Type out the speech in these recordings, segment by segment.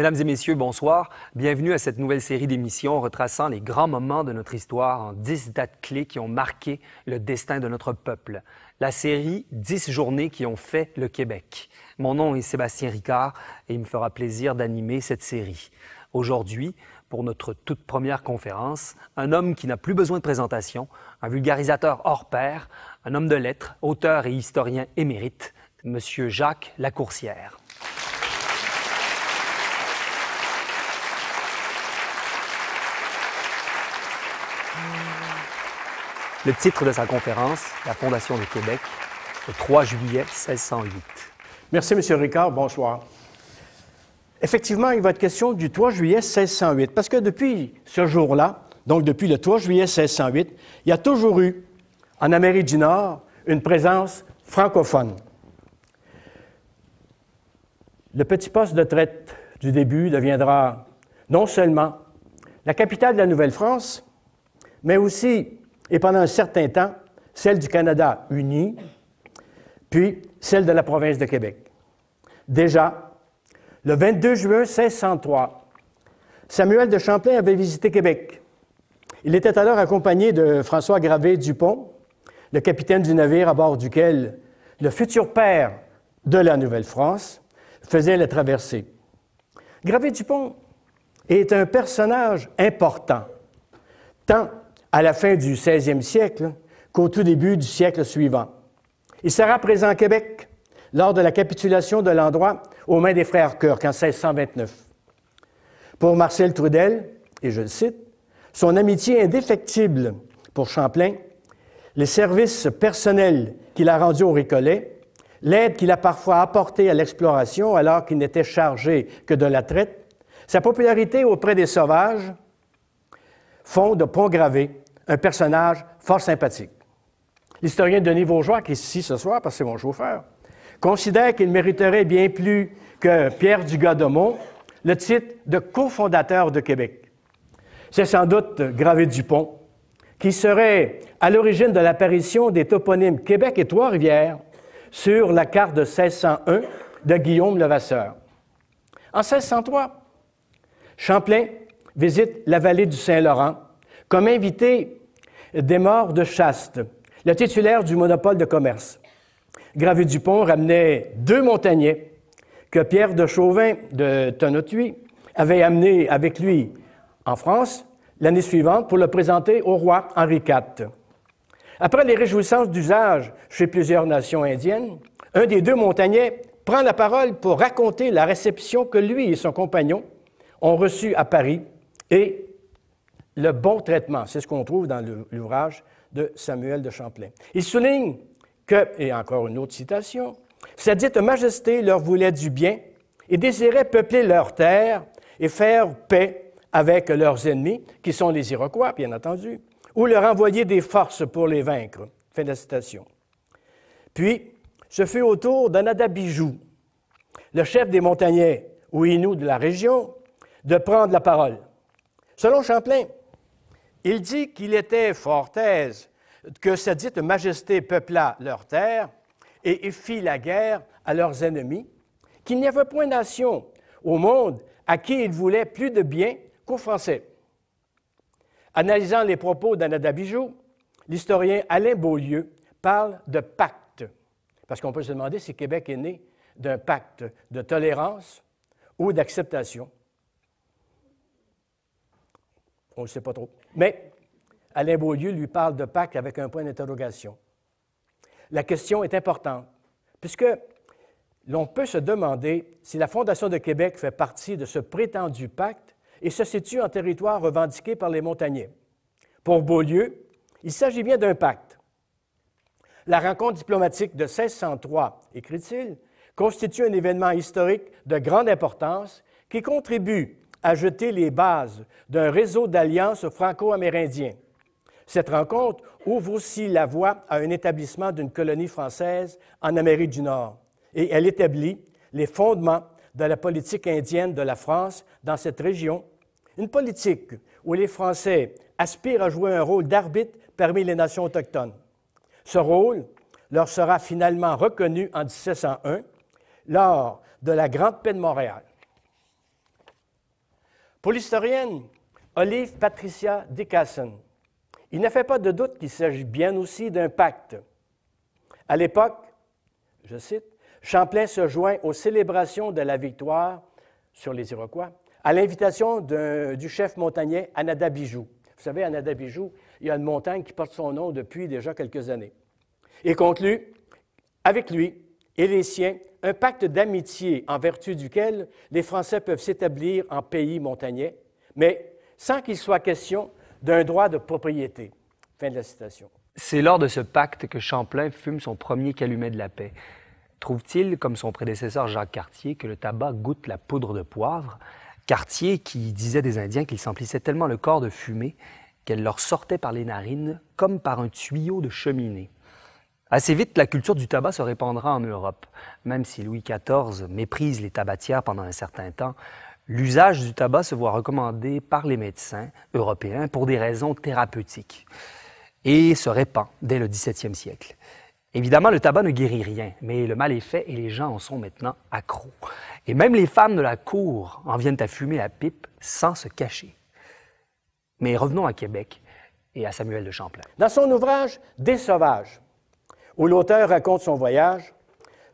Mesdames et messieurs, bonsoir. Bienvenue à cette nouvelle série d'émissions retraçant les grands moments de notre histoire en dix dates clés qui ont marqué le destin de notre peuple. La série Dix journées qui ont fait le Québec. Mon nom est Sébastien Ricard et il me fera plaisir d'animer cette série. Aujourd'hui, pour notre toute première conférence, un homme qui n'a plus besoin de présentation, un vulgarisateur hors pair, un homme de lettres, auteur et historien émérite, M. Jacques Lacourcière. Le titre de sa conférence, La Fondation du Québec, le 3 juillet 1608. Merci, M. Ricard. Bonsoir. Effectivement, il va votre question du 3 juillet 1608, parce que depuis ce jour-là, donc depuis le 3 juillet 1608, il y a toujours eu, en Amérique du Nord, une présence francophone. Le petit poste de traite du début deviendra non seulement la capitale de la Nouvelle-France, mais aussi et pendant un certain temps, celle du Canada uni, puis celle de la province de Québec. Déjà, le 22 juin 1603, Samuel de Champlain avait visité Québec. Il était alors accompagné de François Gravé Dupont, le capitaine du navire à bord duquel le futur père de la Nouvelle-France faisait la traversée. Gravé Dupont est un personnage important, tant à la fin du 16e siècle qu'au tout début du siècle suivant. Il sera présent à Québec lors de la capitulation de l'endroit aux mains des frères Kirk en 1629. Pour Marcel Trudel, et je le cite, son amitié indéfectible pour Champlain, les services personnels qu'il a rendus au Récollets, l'aide qu'il a parfois apportée à l'exploration alors qu'il n'était chargé que de la traite, sa popularité auprès des sauvages, font de Pont-Gravé un personnage fort sympathique. L'historien Denis Vaugeois, qui est ici ce soir parce que c'est mon chauffeur, considère qu'il mériterait bien plus que Pierre Dugas-Domont le titre de cofondateur de Québec. C'est sans doute Gravé Dupont qui serait à l'origine de l'apparition des toponymes Québec et Trois-Rivières sur la carte de 1601 de Guillaume Levasseur. En 1603, Champlain visite la vallée du Saint-Laurent comme invité des morts de Chaste, le titulaire du monopole de commerce. Gravé Dupont ramenait deux montagnais que Pierre de Chauvin de Tonotuy avait amenés avec lui en France l'année suivante pour le présenter au roi Henri IV. Après les réjouissances d'usage chez plusieurs nations indiennes, un des deux montagnais prend la parole pour raconter la réception que lui et son compagnon ont reçue à Paris et le bon traitement, c'est ce qu'on trouve dans l'ouvrage de Samuel de Champlain. Il souligne que, et encore une autre citation, sa dite majesté leur voulait du bien et désirait peupler leur terre et faire paix avec leurs ennemis, qui sont les Iroquois, bien entendu, ou leur envoyer des forces pour les vaincre. Fin de la citation. Puis, ce fut au tour d'Anadabijou, le chef des montagnais ou Inou de la région, de prendre la parole. Selon Champlain, il dit qu'il était fort aise que sa dite majesté peupla leurs terres et fit la guerre à leurs ennemis, qu'il n'y avait point nation au monde à qui il voulait plus de bien qu'aux Français. Analysant les propos d'Anadabijou, l'historien Alain Beaulieu parle de pacte, parce qu'on peut se demander si Québec est né d'un pacte de tolérance ou d'acceptation on ne sait pas trop. Mais Alain Beaulieu lui parle de pacte avec un point d'interrogation. La question est importante, puisque l'on peut se demander si la Fondation de Québec fait partie de ce prétendu pacte et se situe en territoire revendiqué par les montagnais. Pour Beaulieu, il s'agit bien d'un pacte. La rencontre diplomatique de 1603, écrit-il, constitue un événement historique de grande importance qui contribue a jeté les bases d'un réseau d'alliances franco-amérindiens. Cette rencontre ouvre aussi la voie à un établissement d'une colonie française en Amérique du Nord et elle établit les fondements de la politique indienne de la France dans cette région, une politique où les Français aspirent à jouer un rôle d'arbitre parmi les nations autochtones. Ce rôle leur sera finalement reconnu en 1701 lors de la Grande Paix de Montréal. Pour l'historienne Olive Patricia Dickerson, il ne fait pas de doute qu'il s'agit bien aussi d'un pacte. À l'époque, je cite, Champlain se joint aux célébrations de la victoire sur les Iroquois à l'invitation du chef montagnais bijou Vous savez, bijou il y a une montagne qui porte son nom depuis déjà quelques années. Et conclut, avec lui, et les siens un pacte d'amitié en vertu duquel les Français peuvent s'établir en pays montagnais, mais sans qu'il soit question d'un droit de propriété. Fin de la citation. C'est lors de ce pacte que Champlain fume son premier calumet de la paix. Trouve-t-il, comme son prédécesseur Jacques Cartier, que le tabac goûte la poudre de poivre Cartier qui disait des Indiens qu'ils s'emplissaient tellement le corps de fumée qu'elle leur sortait par les narines comme par un tuyau de cheminée. Assez vite, la culture du tabac se répandra en Europe. Même si Louis XIV méprise les tabatières pendant un certain temps, l'usage du tabac se voit recommandé par les médecins européens pour des raisons thérapeutiques et se répand dès le XVIIe siècle. Évidemment, le tabac ne guérit rien, mais le mal est fait et les gens en sont maintenant accros. Et même les femmes de la cour en viennent à fumer la pipe sans se cacher. Mais revenons à Québec et à Samuel de Champlain. Dans son ouvrage Des Sauvages, où l'auteur raconte son voyage,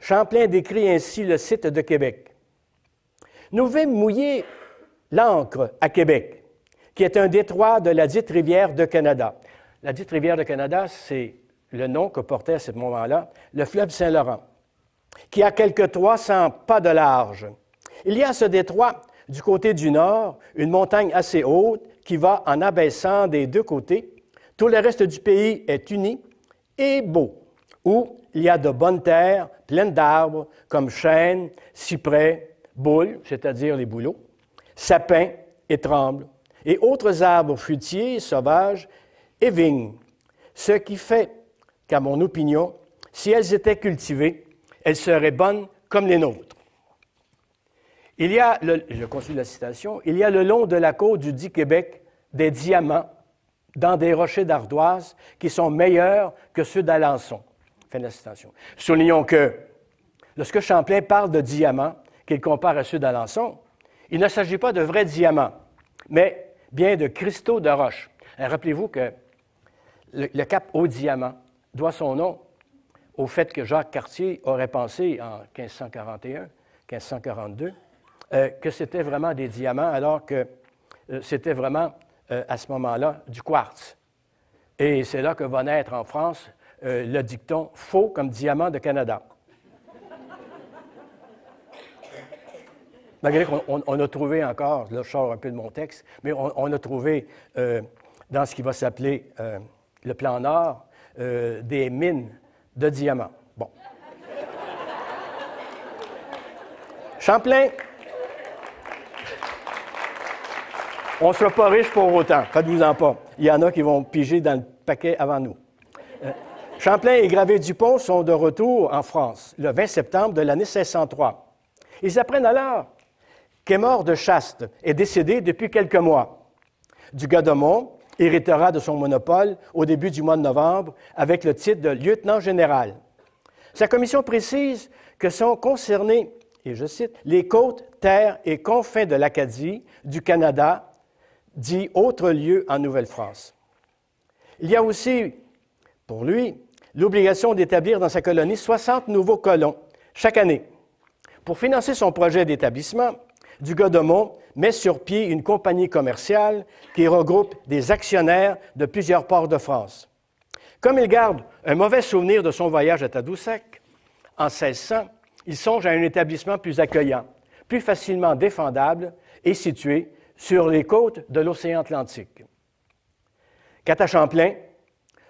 Champlain décrit ainsi le site de Québec. Nous vîmes mouiller l'ancre à Québec, qui est un détroit de la dite rivière de Canada. La dite rivière de Canada, c'est le nom que portait à ce moment-là le fleuve Saint-Laurent, qui a quelque 300 pas de large. Il y a ce détroit, du côté du nord, une montagne assez haute qui va en abaissant des deux côtés. Tout le reste du pays est uni et beau où il y a de bonnes terres pleines d'arbres comme chênes, cyprès, boules, c'est-à-dire les bouleaux, sapins et trembles, et autres arbres fruitiers, sauvages et vignes. Ce qui fait qu'à mon opinion, si elles étaient cultivées, elles seraient bonnes comme les nôtres. Il y a, je continue la citation, il y a le long de la côte du dit Québec des diamants dans des rochers d'ardoise qui sont meilleurs que ceux d'Alençon. Fin Soulignons que lorsque Champlain parle de diamants, qu'il compare à ceux d'Alençon, il ne s'agit pas de vrais diamants, mais bien de cristaux de roche. Euh, rappelez-vous que le, cap au diamant doit son nom au fait que Jacques Cartier aurait pensé en 1541, 1542, euh, que c'était vraiment des diamants, alors que euh, c'était vraiment, à ce moment-là, du quartz. Et c'est là que va naître en France euh, le dicton faux comme diamant de Canada. Malgré qu'on a trouvé encore, là je sors un peu de mon texte, mais on, a trouvé euh, dans ce qui va s'appeler euh, le plan Nord des mines de diamants. Bon. Champlain, on ne sera pas riche pour autant, faites-vous-en pas. Il y en a qui vont piger dans le paquet avant nous. Champlain et Gravé-Dupont sont de retour en France le 20 septembre de l'année 1603. Ils apprennent alors mort de Chaste est décédé depuis quelques mois. Du héritera de son monopole au début du mois de novembre avec le titre de lieutenant général. Sa commission précise que sont concernés, et je cite, les côtes, terres et confins de l'Acadie, du Canada, dit autre lieu en Nouvelle-France. Il y a aussi, pour lui, l'obligation d'établir dans sa colonie 60 nouveaux colons chaque année. Pour financer son projet d'établissement, Dugas-Domont met sur pied une compagnie commerciale qui regroupe des actionnaires de plusieurs ports de France. Comme il garde un mauvais souvenir de son voyage à Tadoussac, en 1600, il songe à un établissement plus accueillant, plus facilement défendable et situé sur les côtes de l'océan Atlantique. Quant Champlain,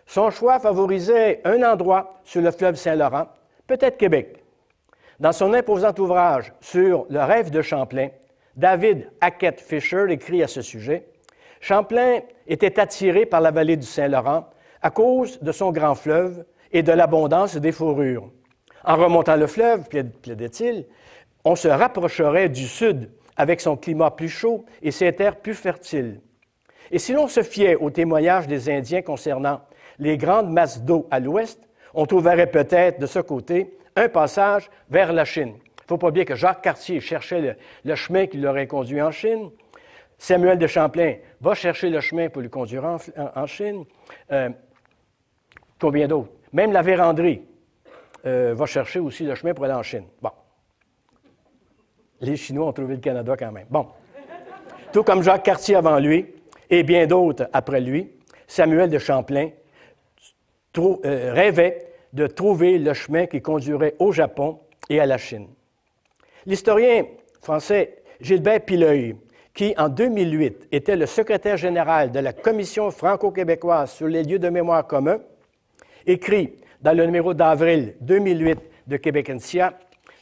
son choix favorisait un endroit sur le fleuve Saint-Laurent, peut-être Québec. Dans son imposant ouvrage sur le rêve de Champlain, David Hackett Fisher écrit à ce sujet Champlain était attiré par la vallée du Saint-Laurent à cause de son grand fleuve et de l'abondance des fourrures. En remontant le fleuve, plaidait-il, on se rapprocherait du sud avec son climat plus chaud et ses terres plus fertiles. Et si l'on se fiait aux témoignages des Indiens concernant les grandes masses d'eau à l'ouest, on trouverait peut-être de ce côté un passage vers la Chine. Il ne faut pas oublier que Jacques Cartier cherchait le, chemin qui l'aurait conduit en Chine. Samuel de Champlain va chercher le chemin pour le conduire en, Chine. Euh, combien d'autres? Même la véranderie euh, va chercher aussi le chemin pour aller en Chine. Bon. Les Chinois ont trouvé le Canada quand même. Bon. Tout comme Jacques Cartier avant lui et bien d'autres après lui, Samuel de Champlain euh, rêvait de trouver le chemin qui conduirait au Japon et à la Chine. L'historien français Gilbert Pileuil, qui en 2008 était le secrétaire général de la Commission franco-québécoise sur les lieux de mémoire communs, écrit dans le numéro d'avril 2008 de Québec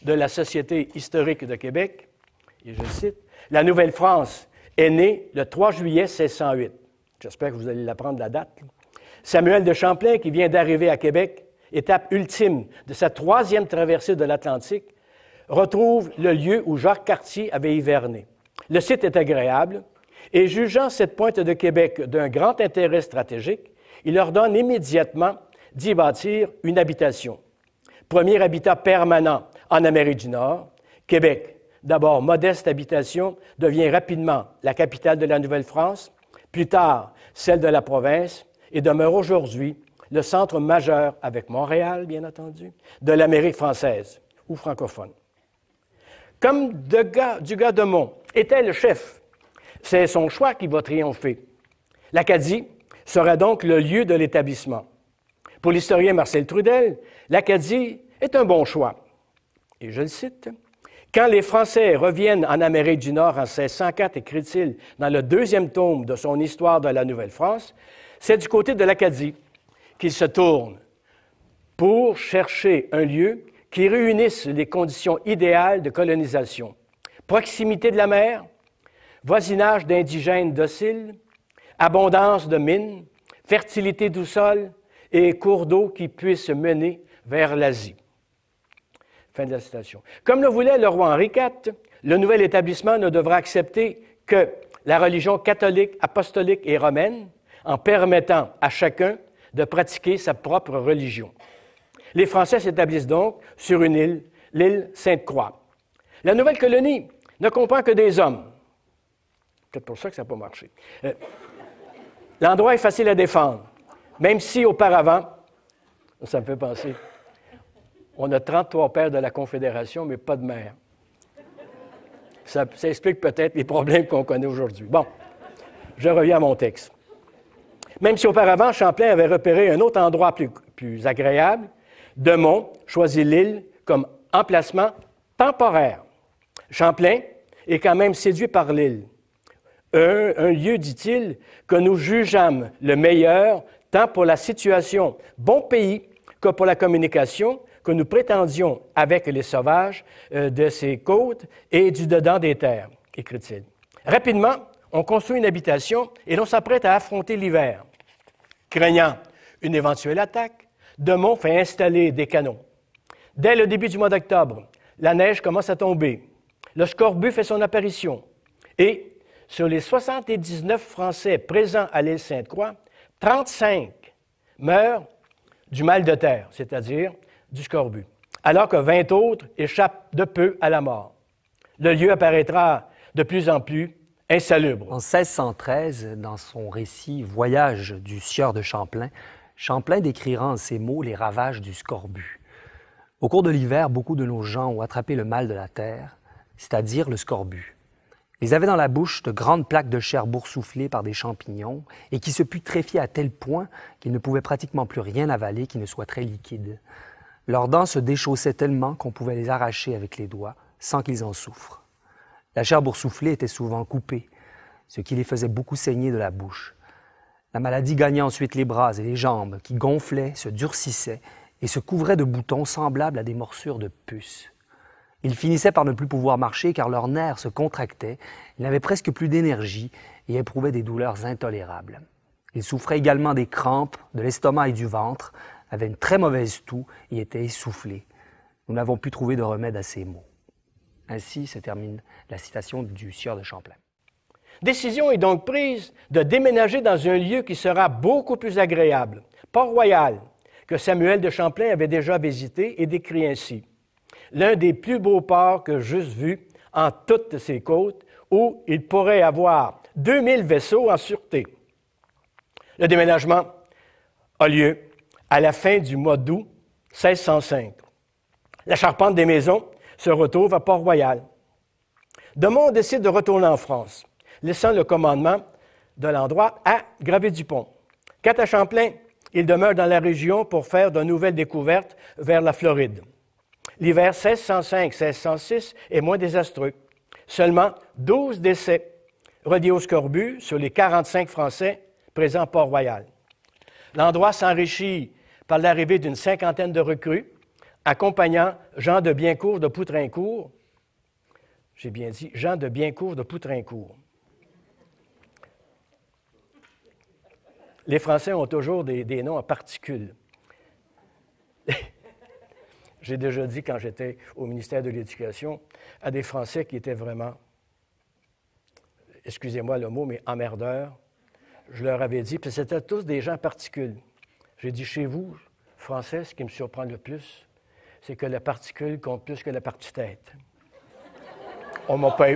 de la Société historique de Québec, et je cite, La Nouvelle-France est née le 3 juillet 1608. J'espère que vous allez l'apprendre la date. Samuel de Champlain, qui vient d'arriver à Québec, étape ultime de sa troisième traversée de l'Atlantique, retrouve le lieu où Jacques Cartier avait hiverné. Le site est agréable, et jugeant cette pointe de Québec d'un grand intérêt stratégique, il ordonne immédiatement d'y bâtir une habitation. Premier habitat permanent en Amérique du Nord, Québec, d'abord modeste habitation, devient rapidement la capitale de la Nouvelle-France, plus tard celle de la province, et demeure aujourd'hui le centre majeur, avec Montréal, bien entendu, de l'Amérique française ou francophone. Comme Dugas-Demont était le chef, c'est son choix qui va triompher. L'Acadie sera donc le lieu de l'établissement. Pour l'historien Marcel Trudel, l'Acadie est un bon choix. Et je le cite. Quand les Français reviennent en Amérique du Nord en 1604, écrit-il dans le deuxième tome de son Histoire de la Nouvelle-France, c'est du côté de l'Acadie qu'il se tourne pour chercher un lieu qui réunisse les conditions idéales de colonisation. Proximité de la mer, voisinage d'indigènes dociles, abondance de mines, fertilité du sol et cours d'eau qui puissent mener vers l'Asie. Fin de la Comme le voulait le roi Henri IV, le nouvel établissement ne devra accepter que la religion catholique, apostolique et romaine, en permettant à chacun de pratiquer sa propre religion. Les Français s'établissent donc sur une île, l'île Sainte-Croix. La nouvelle colonie ne comprend que des hommes. Peut-être pour ça que ça n'a pas marché. Euh, l'endroit est facile à défendre, même si auparavant, ça me fait penser, on a 33 pères de la Confédération, mais pas de mère. ça explique peut-être les problèmes qu'on connaît aujourd'hui. Bon, je reviens à mon texte même si auparavant Champlain avait repéré un autre endroit plus, agréable, Demont choisit l'île comme emplacement temporaire. Champlain est quand même séduit par l'île. Un, lieu, dit-il, que nous jugeâmes le meilleur tant pour la situation, bon pays, que pour la communication que nous prétendions avec les sauvages euh, de ces côtes et du dedans des terres, écrit-il. Rapidement, on construit une habitation et l'on s'apprête à affronter l'hiver, craignant une éventuelle attaque. Demont fait installer des canons. Dès le début du mois d'octobre, la neige commence à tomber. Le scorbut fait son apparition. Et sur les 79 Français présents à l'île Sainte-Croix, 35 meurent du mal de terre, c'est-à-dire du scorbut, alors que 20 autres échappent de peu à la mort. Le lieu apparaîtra de plus en plus Insalubre. En 1613, dans son récit Voyage du sieur de Champlain, Champlain décrira en ces mots les ravages du scorbut. Au cours de l'hiver, beaucoup de nos gens ont attrapé le mal de la terre, c'est-à-dire le scorbut. Ils avaient dans la bouche de grandes plaques de chair boursouflées par des champignons et qui se putréfiaient à tel point qu'ils ne pouvaient pratiquement plus rien avaler qui ne soit très liquide. Leurs dents se déchaussaient tellement qu'on pouvait les arracher avec les doigts sans qu'ils en souffrent. La chair boursouflée était souvent coupée, ce qui les faisait beaucoup saigner de la bouche. La maladie gagnait ensuite les bras et les jambes, qui gonflaient, se durcissaient et se couvraient de boutons semblables à des morsures de puces. Ils finissaient par ne plus pouvoir marcher car leurs nerfs se contractaient, ils n'avaient presque plus d'énergie et éprouvaient des douleurs intolérables. Ils souffraient également des crampes, de l'estomac et du ventre, avaient une très mauvaise toux et étaient essoufflés. Nous n'avons pu trouver de remède à ces maux. Ainsi se termine la citation du sieur de Champlain. Décision est donc prise de déménager dans un lieu qui sera beaucoup plus agréable, Port-Royal, que Samuel de Champlain avait déjà visité et décrit ainsi. L'un des plus beaux ports que j'eusse vu en toutes ces côtes, où il pourrait avoir 2000 vaisseaux en sûreté. Le déménagement a lieu à la fin du mois d'août 1605. La charpente des maisons se retrouve à Port-Royal. Demont décide de retourner en France, laissant le commandement de l'endroit à Gravé-Dupont. Quant à Champlain, il demeure dans la région pour faire de nouvelles découvertes vers la Floride. L'hiver 1605-1606 est moins désastreux. Seulement 12 décès reliés au scorbut sur les 45 Français présents à Port-Royal. L'endroit s'enrichit par l'arrivée d'une cinquantaine de recrues accompagnant Jean de Biencourt de Poutrincourt. J'ai bien dit Jean de Biencourt de Poutrincourt. Les Français ont toujours des, noms en particules. J'ai déjà dit quand j'étais au ministère de l'Éducation à des Français qui étaient vraiment, excusez-moi le mot, mais emmerdeurs. Je leur avais dit, puis c'était tous des gens en particules. J'ai dit, chez vous, Français, ce qui me surprend le plus, c'est que la particule compte plus que la partie tête. On m'a pas...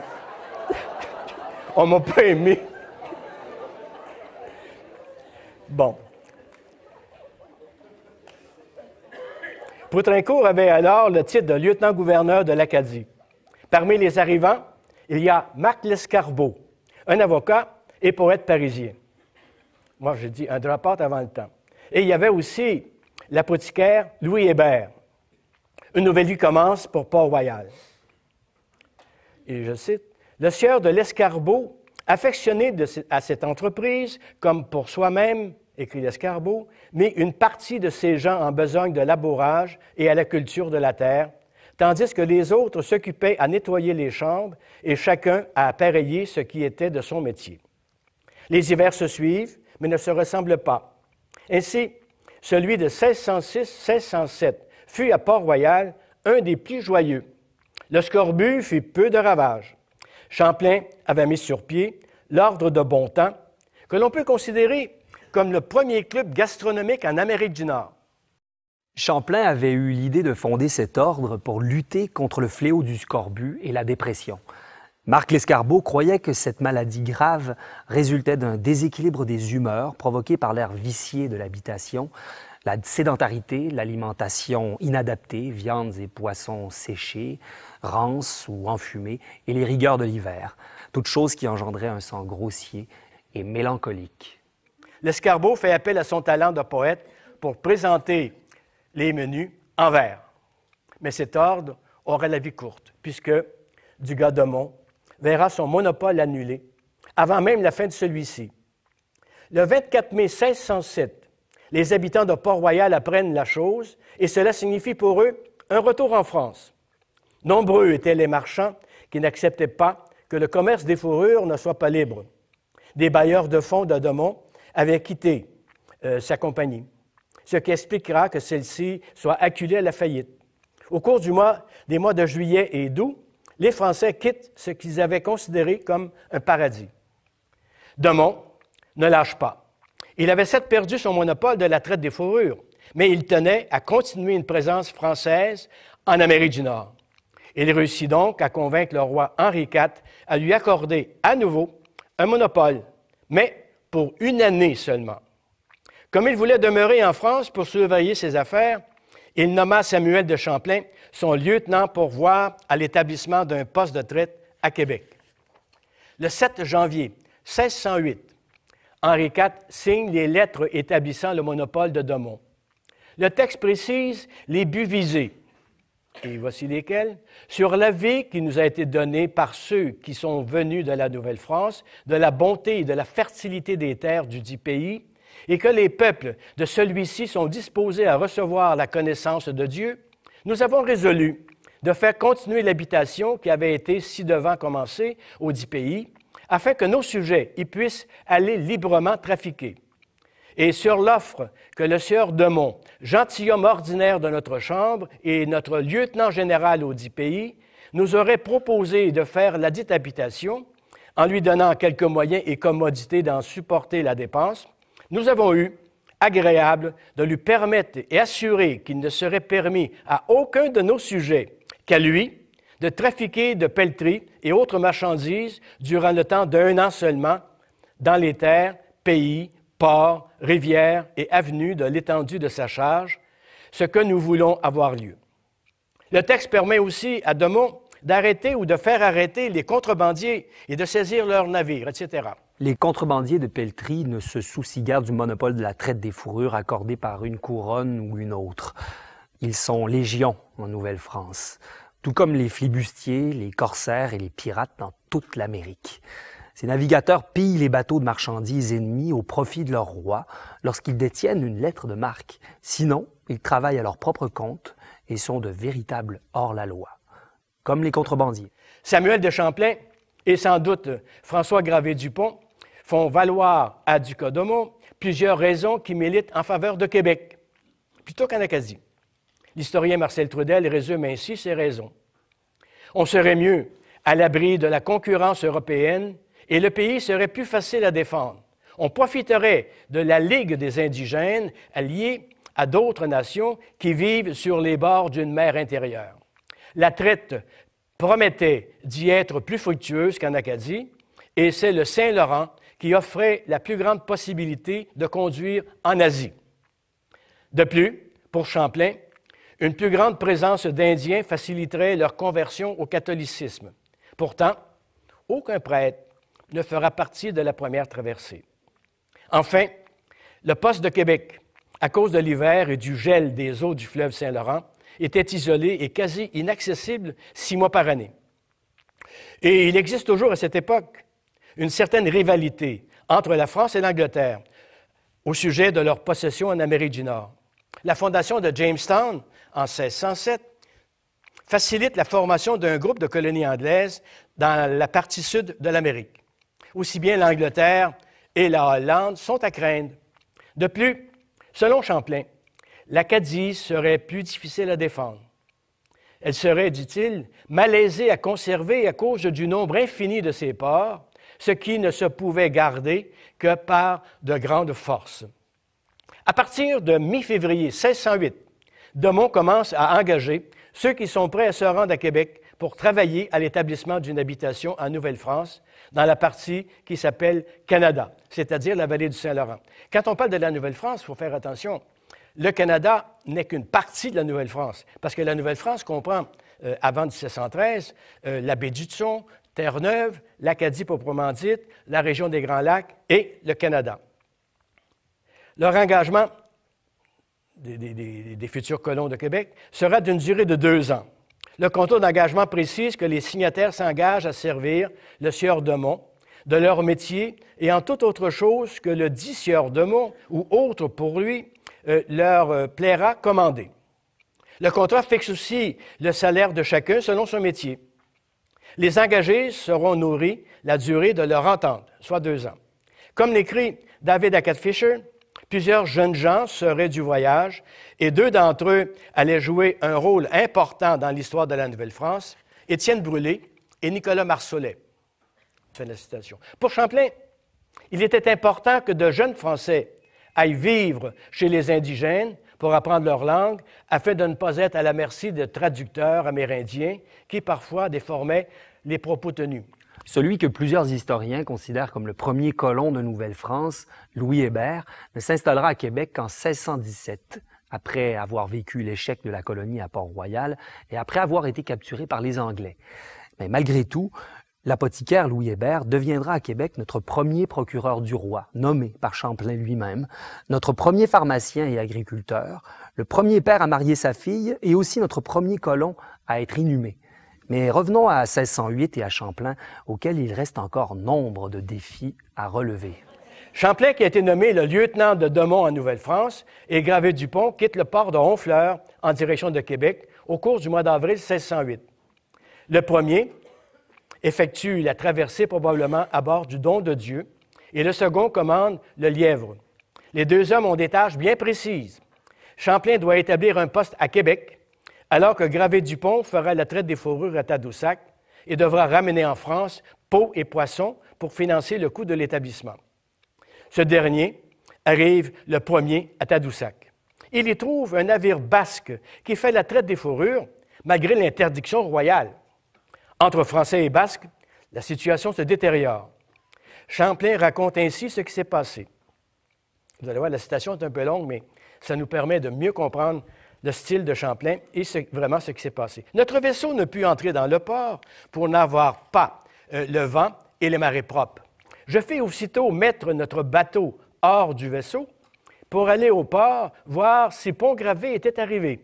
On m'a pas aimé. Bon. Poutrincourt avait alors le titre de lieutenant-gouverneur de l'Acadie. Parmi les arrivants, il y a Marc Lescarbot, un avocat et poète parisien. Moi, j'ai dit un drapeau avant le temps. Et il y avait aussi l'apothicaire Louis Hébert, une nouvelle vie commence pour Port-Royal. Et je cite, Le sieur de l'escarbot, affectionné à cette entreprise comme pour soi-même, écrit l'escarbot, met une partie de ses gens en besogne de labourage et à la culture de la terre, tandis que les autres s'occupaient à nettoyer les chambres et chacun à appareiller ce qui était de son métier. Les hivers se suivent, mais ne se ressemblent pas. Ainsi, celui de 1606-1607 fut à Port-Royal un des plus joyeux. Le scorbut fit peu de ravages. Champlain avait mis sur pied l'Ordre de Bon Temps, que l'on peut considérer comme le premier club gastronomique en Amérique du Nord. Champlain avait eu l'idée de fonder cet ordre pour lutter contre le fléau du scorbut et la dépression. Marc Lescarbot croyait que cette maladie grave résultait d'un déséquilibre des humeurs provoqué par l'air vicié de l'habitation, la sédentarité, l'alimentation inadaptée, viandes et poissons séchés, rances ou enfumés, et les rigueurs de l'hiver, toutes choses qui engendraient un sang grossier et mélancolique. L'escarbot fait appel à son talent de poète pour présenter les menus en vers. Mais cet ordre aura la vie courte, puisque dugas demont verra son monopole annulé avant même la fin de celui-ci. Le 24 mai 1607, les habitants de Port-Royal apprennent la chose et cela signifie pour eux un retour en France. Nombreux étaient les marchands qui n'acceptaient pas que le commerce des fourrures ne soit pas libre. Des bailleurs de fonds de Demont avaient quitté euh, sa compagnie, ce qui expliquera que celle-ci soit acculée à la faillite. Au cours du mois, des mois de juillet et d'août, les Français quittent ce qu'ils avaient considéré comme un paradis. Demont ne lâche pas. Il avait certes perdu son monopole de la traite des fourrures, mais il tenait à continuer une présence française en Amérique du Nord. Il réussit donc à convaincre le roi Henri IV à lui accorder à nouveau un monopole, mais pour une année seulement. Comme il voulait demeurer en France pour surveiller ses affaires, il nomma Samuel de Champlain son lieutenant pour voir à l'établissement d'un poste de traite à Québec. Le 7 janvier 1608, Henri IV signe les lettres établissant le monopole de Domont. Le texte précise les buts visés, et voici lesquels, sur la vie qui nous a été donnée par ceux qui sont venus de la Nouvelle-France, de la bonté et de la fertilité des terres du dit pays, et que les peuples de celui-ci sont disposés à recevoir la connaissance de Dieu, nous avons résolu de faire continuer l'habitation qui avait été ci-devant commencée au dit pays, afin que nos sujets y puissent aller librement trafiquer. Et sur l'offre que le sieur Demont, gentilhomme ordinaire de notre Chambre et notre lieutenant général aux dix pays, nous aurait proposé de faire la dite habitation, en lui donnant quelques moyens et commodités d'en supporter la dépense, nous avons eu, agréable, de lui permettre et assurer qu'il ne serait permis à aucun de nos sujets qu'à lui, de trafiquer de pelleteries et autres marchandises durant le temps d'un an seulement dans les terres, pays, ports, rivières et avenues de l'étendue de sa charge, ce que nous voulons avoir lieu. Le texte permet aussi à Demont d'arrêter ou de faire arrêter les contrebandiers et de saisir leurs navires, etc. Les contrebandiers de pelleterie ne se soucient guère du monopole de la traite des fourrures accordée par une couronne ou une autre. Ils sont légions en Nouvelle-France tout comme les flibustiers, les corsaires et les pirates dans toute l'Amérique. Ces navigateurs pillent les bateaux de marchandises ennemis au profit de leur roi lorsqu'ils détiennent une lettre de marque. Sinon, ils travaillent à leur propre compte et sont de véritables hors-la-loi, comme les contrebandiers. Samuel de Champlain et sans doute François Gravé-Dupont font valoir à Ducodomo plusieurs raisons qui militent en faveur de Québec plutôt qu'en Acadie. L'historien Marcel Trudel résume ainsi ses raisons. On serait mieux à l'abri de la concurrence européenne et le pays serait plus facile à défendre. On profiterait de la Ligue des indigènes alliée à d'autres nations qui vivent sur les bords d'une mer intérieure. La traite promettait d'y être plus fructueuse qu'en Acadie, et c'est le Saint-Laurent qui offrait la plus grande possibilité de conduire en Asie. De plus, pour Champlain, une plus grande présence d'Indiens faciliterait leur conversion au catholicisme. Pourtant, aucun prêtre ne fera partie de la première traversée. Enfin, le poste de Québec, à cause de l'hiver et du gel des eaux du fleuve Saint-Laurent, était isolé et quasi inaccessible six mois par année. Et il existe toujours à cette époque une certaine rivalité entre la France et l'Angleterre au sujet de leur possession en Amérique du Nord. La fondation de Jamestown en 1607, facilite la formation d'un groupe de colonies anglaises dans la partie sud de l'Amérique. Aussi bien l'Angleterre et la Hollande sont à craindre. De plus, selon Champlain, l'Acadie serait plus difficile à défendre. Elle serait, dit-il, malaisée à conserver à cause du nombre infini de ses ports, ce qui ne se pouvait garder que par de grandes forces. À partir de mi-février 1608, Demont commence à engager ceux qui sont prêts à se rendre à Québec pour travailler à l'établissement d'une habitation en Nouvelle-France, dans la partie qui s'appelle Canada, c'est-à-dire la vallée du Saint-Laurent. Quand on parle de la Nouvelle-France, il faut faire attention. Le Canada n'est qu'une partie de la Nouvelle-France, parce que la Nouvelle-France comprend, euh, avant 1713, euh, la baie d'Hudson, Terre-Neuve, l'Acadie proprement dite, la région des Grands Lacs et le Canada. Leur engagement des, futurs colons de Québec sera d'une durée de deux ans. Le contrat d'engagement précise que les signataires s'engagent à servir le sieur de Mont de leur métier et en toute autre chose que le dit sieur de Mont ou autre pour lui euh, leur euh, plaira commander. Le contrat fixe aussi le salaire de chacun selon son métier. Les engagés seront nourris la durée de leur entente, soit deux ans. Comme l'écrit David Akat Fisher, Plusieurs jeunes gens seraient du voyage et deux d'entre eux allaient jouer un rôle important dans l'histoire de la Nouvelle-France, Étienne Brûlé et Nicolas Marsolet. Pour Champlain, il était important que de jeunes Français aillent vivre chez les indigènes pour apprendre leur langue, afin de ne pas être à la merci de traducteurs amérindiens qui parfois déformaient les propos tenus. Celui que plusieurs historiens considèrent comme le premier colon de Nouvelle-France, Louis Hébert, ne s'installera à Québec qu'en 1617, après avoir vécu l'échec de la colonie à Port-Royal et après avoir été capturé par les Anglais. Mais malgré tout, l'apothicaire Louis Hébert deviendra à Québec notre premier procureur du roi, nommé par Champlain lui-même, notre premier pharmacien et agriculteur, le premier père à marier sa fille et aussi notre premier colon à être inhumé. Mais revenons à 1608 et à Champlain, auquel il reste encore nombre de défis à relever. Champlain, qui a été nommé le lieutenant de Demont en Nouvelle-France, et Gravé-Dupont quitte le port de Honfleur en direction de Québec au cours du mois d'avril 1608. Le premier effectue la traversée probablement à bord du Don de Dieu, et le second commande le Lièvre. Les deux hommes ont des tâches bien précises. Champlain doit établir un poste à Québec alors que Gravé-Dupont fera la traite des fourrures à Tadoussac et devra ramener en France peaux et poissons pour financer le coût de l'établissement. Ce dernier arrive le premier à Tadoussac. Il y trouve un navire basque qui fait la traite des fourrures malgré l'interdiction royale. Entre Français et Basques, la situation se détériore. Champlain raconte ainsi ce qui s'est passé. Vous allez voir, la citation est un peu longue, mais ça nous permet de mieux comprendre le style de Champlain et c'est vraiment ce qui s'est passé. Notre vaisseau ne put entrer dans le port pour n'avoir pas euh, le vent et les marées propres. Je fis aussitôt mettre notre bateau hors du vaisseau pour aller au port voir si Pont-Gravé était arrivé.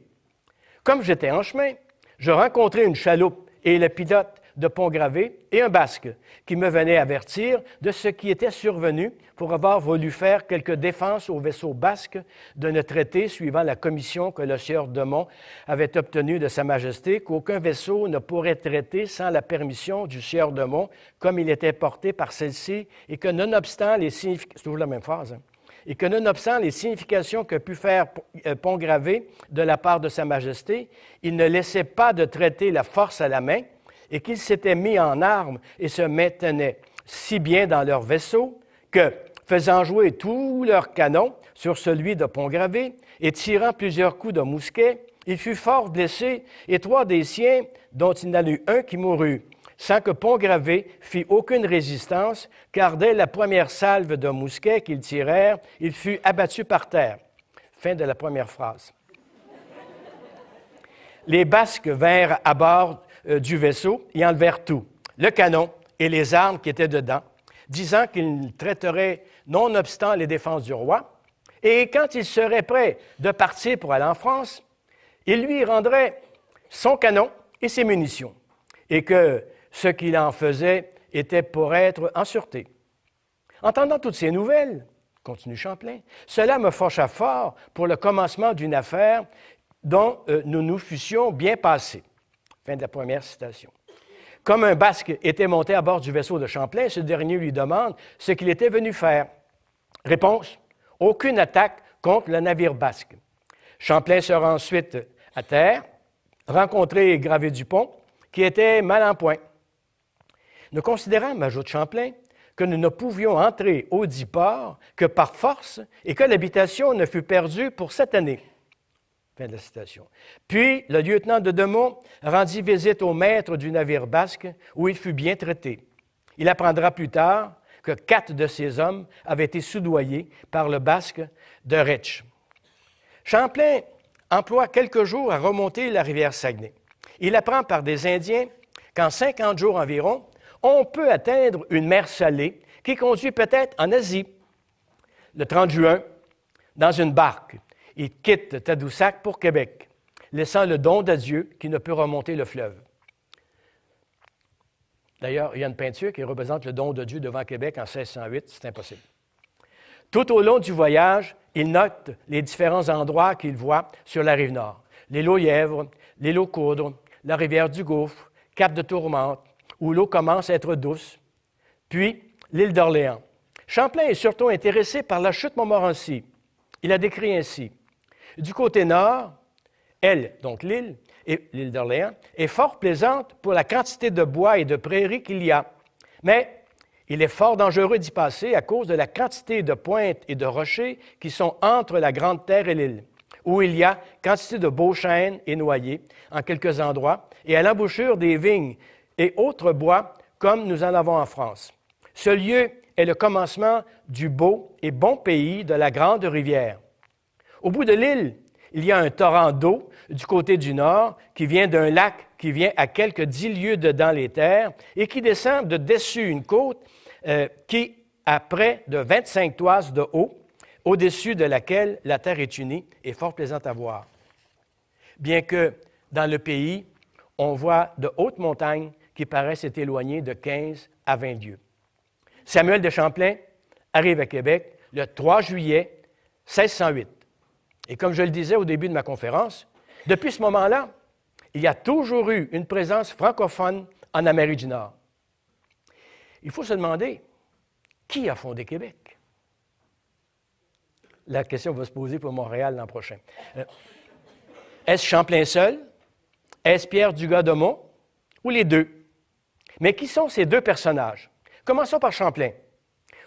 Comme j'étais en chemin, je rencontrai une chaloupe et le pilote de pont et un Basque qui me venait avertir de ce qui était survenu pour avoir voulu faire quelques défenses au vaisseau basque de ne traiter suivant la commission que le sieur de Mont avait obtenue de Sa Majesté qu'aucun vaisseau ne pourrait traiter sans la permission du sieur de Mont comme il était porté par celle-ci et que nonobstant les significations... la même hein, et que nonobstant les significations que put faire euh, Pont-Gravé de la part de Sa Majesté, il ne laissait pas de traiter la force à la main, et qu'ils s'étaient mis en armes et se maintenaient si bien dans leur vaisseau que, faisant jouer tous leurs canons sur celui de Pont-Gravé et tirant plusieurs coups de mousquet, il fut fort blessé et trois des siens, dont il n'en eut un qui mourut, sans que Pont-Gravé fît aucune résistance, car dès la première salve de mousquet qu'ils tirèrent, il fut abattu par terre. Fin de la première phrase. Les Basques vinrent à bord euh, du vaisseau et enlevèrent tout, le canon et les armes qui étaient dedans, disant qu'ils traiteraient nonobstant les défenses du roi, et quand il serait prêt de partir pour aller en France, il lui rendrait son canon et ses munitions, et que ce qu'il en faisait était pour être en sûreté. Entendant toutes ces nouvelles, continue Champlain, cela me fâcha fort pour le commencement d'une affaire dont euh, nous nous fussions bien passés. Fin de la première citation. Comme un Basque était monté à bord du vaisseau de Champlain, ce dernier lui demande ce qu'il était venu faire. Réponse aucune attaque contre le navire basque. Champlain sera ensuite à terre, rencontré et Gravé du pont, qui était mal en point. Nous considérons, » ajoute Champlain, que nous ne pouvions entrer au dit port que par force et que l'habitation ne fut perdue pour cette année la Puis, le lieutenant de Demont rendit visite au maître du navire basque, où il fut bien traité. Il apprendra plus tard que quatre de ses hommes avaient été soudoyés par le basque de Rich. Champlain emploie quelques jours à remonter la rivière Saguenay. Il apprend par des Indiens qu'en 50 jours environ, on peut atteindre une mer salée qui conduit peut-être en Asie. Le 30 juin, dans une barque, il quitte Tadoussac pour Québec, laissant le don de Dieu qui ne peut remonter le fleuve. D'ailleurs, il y a une peinture qui représente le don de Dieu devant Québec en 1608, c'est impossible. Tout au long du voyage, il note les différents endroits qu'il voit sur la rive nord. Les Laux-Yèvres, les Lots coudres la rivière du Gouffre, Cap de Tourmente, où l'eau commence à être douce, puis l'île d'Orléans. Champlain est surtout intéressé par la chute Montmorency. Il a décrit ainsi du côté nord, elle, donc l'île, et l'île d'Orléans, est fort plaisante pour la quantité de bois et de prairies qu'il y a. Mais il est fort dangereux d'y passer à cause de la quantité de pointes et de rochers qui sont entre la Grande Terre et l'île, où il y a quantité de beaux chênes et noyers en quelques endroits, et à l'embouchure des vignes et autres bois, comme nous en avons en France. Ce lieu est le commencement du beau et bon pays de la Grande Rivière, au bout de l'île, il y a un torrent d'eau du côté du nord qui vient d'un lac qui vient à quelques dix lieues de dans les terres et qui descend de dessus une côte euh, qui a près de 25 toises de haut, au-dessus de laquelle la terre est unie et fort plaisante à voir. Bien que dans le pays, on voit de hautes montagnes qui paraissent être éloignées de 15 à 20 lieues. Samuel de Champlain arrive à Québec le 3 juillet 1608. Et comme je le disais au début de ma conférence, depuis ce moment-là, il y a toujours eu une présence francophone en Amérique du Nord. Il faut se demander, qui a fondé Québec? La question va se poser pour Montréal l'an prochain. Euh, est-ce Champlain seul? Est-ce Pierre Dugas-Domont? Ou les deux? Mais qui sont ces deux personnages? Commençons par Champlain.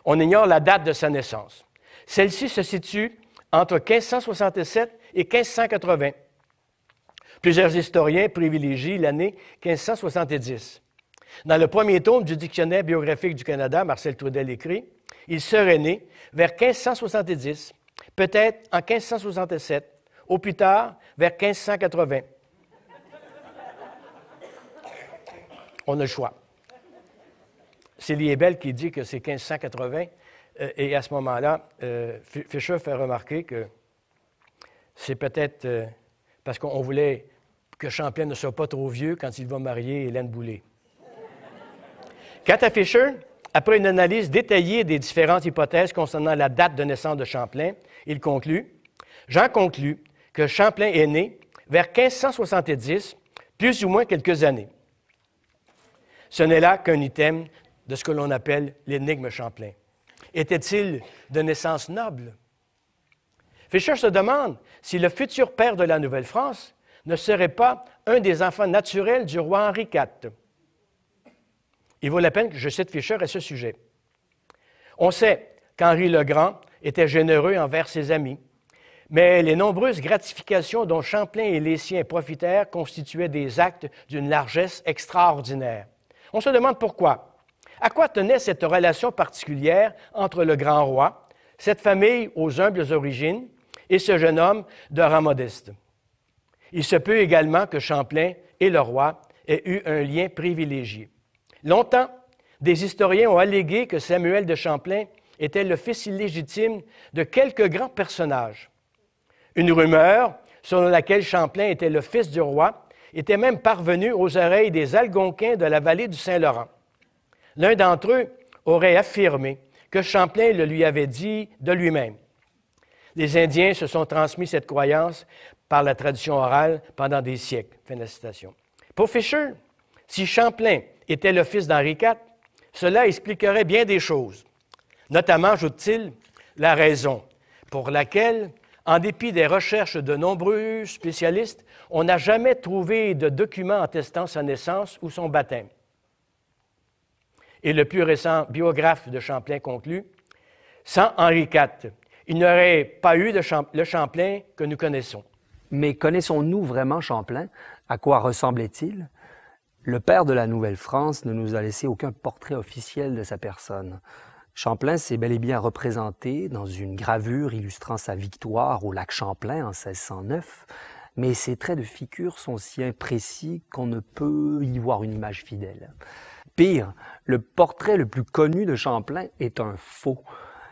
On ignore la date de sa naissance. Celle-ci se situe entre 1567 et 1580. Plusieurs historiens privilégient l'année 1570. Dans le premier tome du Dictionnaire biographique du Canada, Marcel Trudel écrit Il serait né vers 1570, peut-être en 1567, au plus tard vers 1580. On a le choix. C'est Liébel qui dit que c'est 1580 euh, et à ce moment-là, euh, Fisher fait remarquer que c'est peut-être euh, parce qu'on voulait que Champlain ne soit pas trop vieux quand il va marier Hélène Boulay. Quant à Fisher, après une analyse détaillée des différentes hypothèses concernant la date de naissance de Champlain, il conclut J'en conclus que Champlain est né vers 1570, plus ou moins quelques années. Ce n'est là qu'un item de ce que l'on appelle l'énigme Champlain. Était-il de naissance noble? Fischer se demande si le futur père de la Nouvelle-France ne serait pas un des enfants naturels du roi Henri IV. Il vaut la peine que je cite Fischer à ce sujet. On sait qu'Henri le Grand était généreux envers ses amis, mais les nombreuses gratifications dont Champlain et les siens profitèrent constituaient des actes d'une largesse extraordinaire. On se demande pourquoi. À quoi tenait cette relation particulière entre le grand roi, cette famille aux humbles origines, et ce jeune homme de rang modeste? Il se peut également que Champlain et le roi aient eu un lien privilégié. Longtemps, des historiens ont allégué que Samuel de Champlain était le fils illégitime de quelques grands personnages. Une rumeur, selon laquelle Champlain était le fils du roi, était même parvenue aux oreilles des Algonquins de la vallée du Saint-Laurent. L'un d'entre eux aurait affirmé que Champlain le lui avait dit de lui-même. Les Indiens se sont transmis cette croyance par la tradition orale pendant des siècles. Pour Fisher, si Champlain était le fils d'Henri IV, cela expliquerait bien des choses. Notamment, ajoute-t-il, la raison pour laquelle, en dépit des recherches de nombreux spécialistes, on n'a jamais trouvé de documents attestant sa naissance ou son baptême. Et le plus récent biographe de Champlain conclut, sans Henri IV, il n'aurait pas eu le Champlain que nous connaissons. Mais connaissons-nous vraiment Champlain? À quoi ressemblait-il? Le père de la Nouvelle-France ne nous a laissé aucun portrait officiel de sa personne. Champlain s'est bel et bien représenté dans une gravure illustrant sa victoire au lac Champlain en 1609, mais ses traits de figure sont si imprécis qu'on ne peut y voir une image fidèle. Pire, le portrait le plus connu de Champlain est un faux.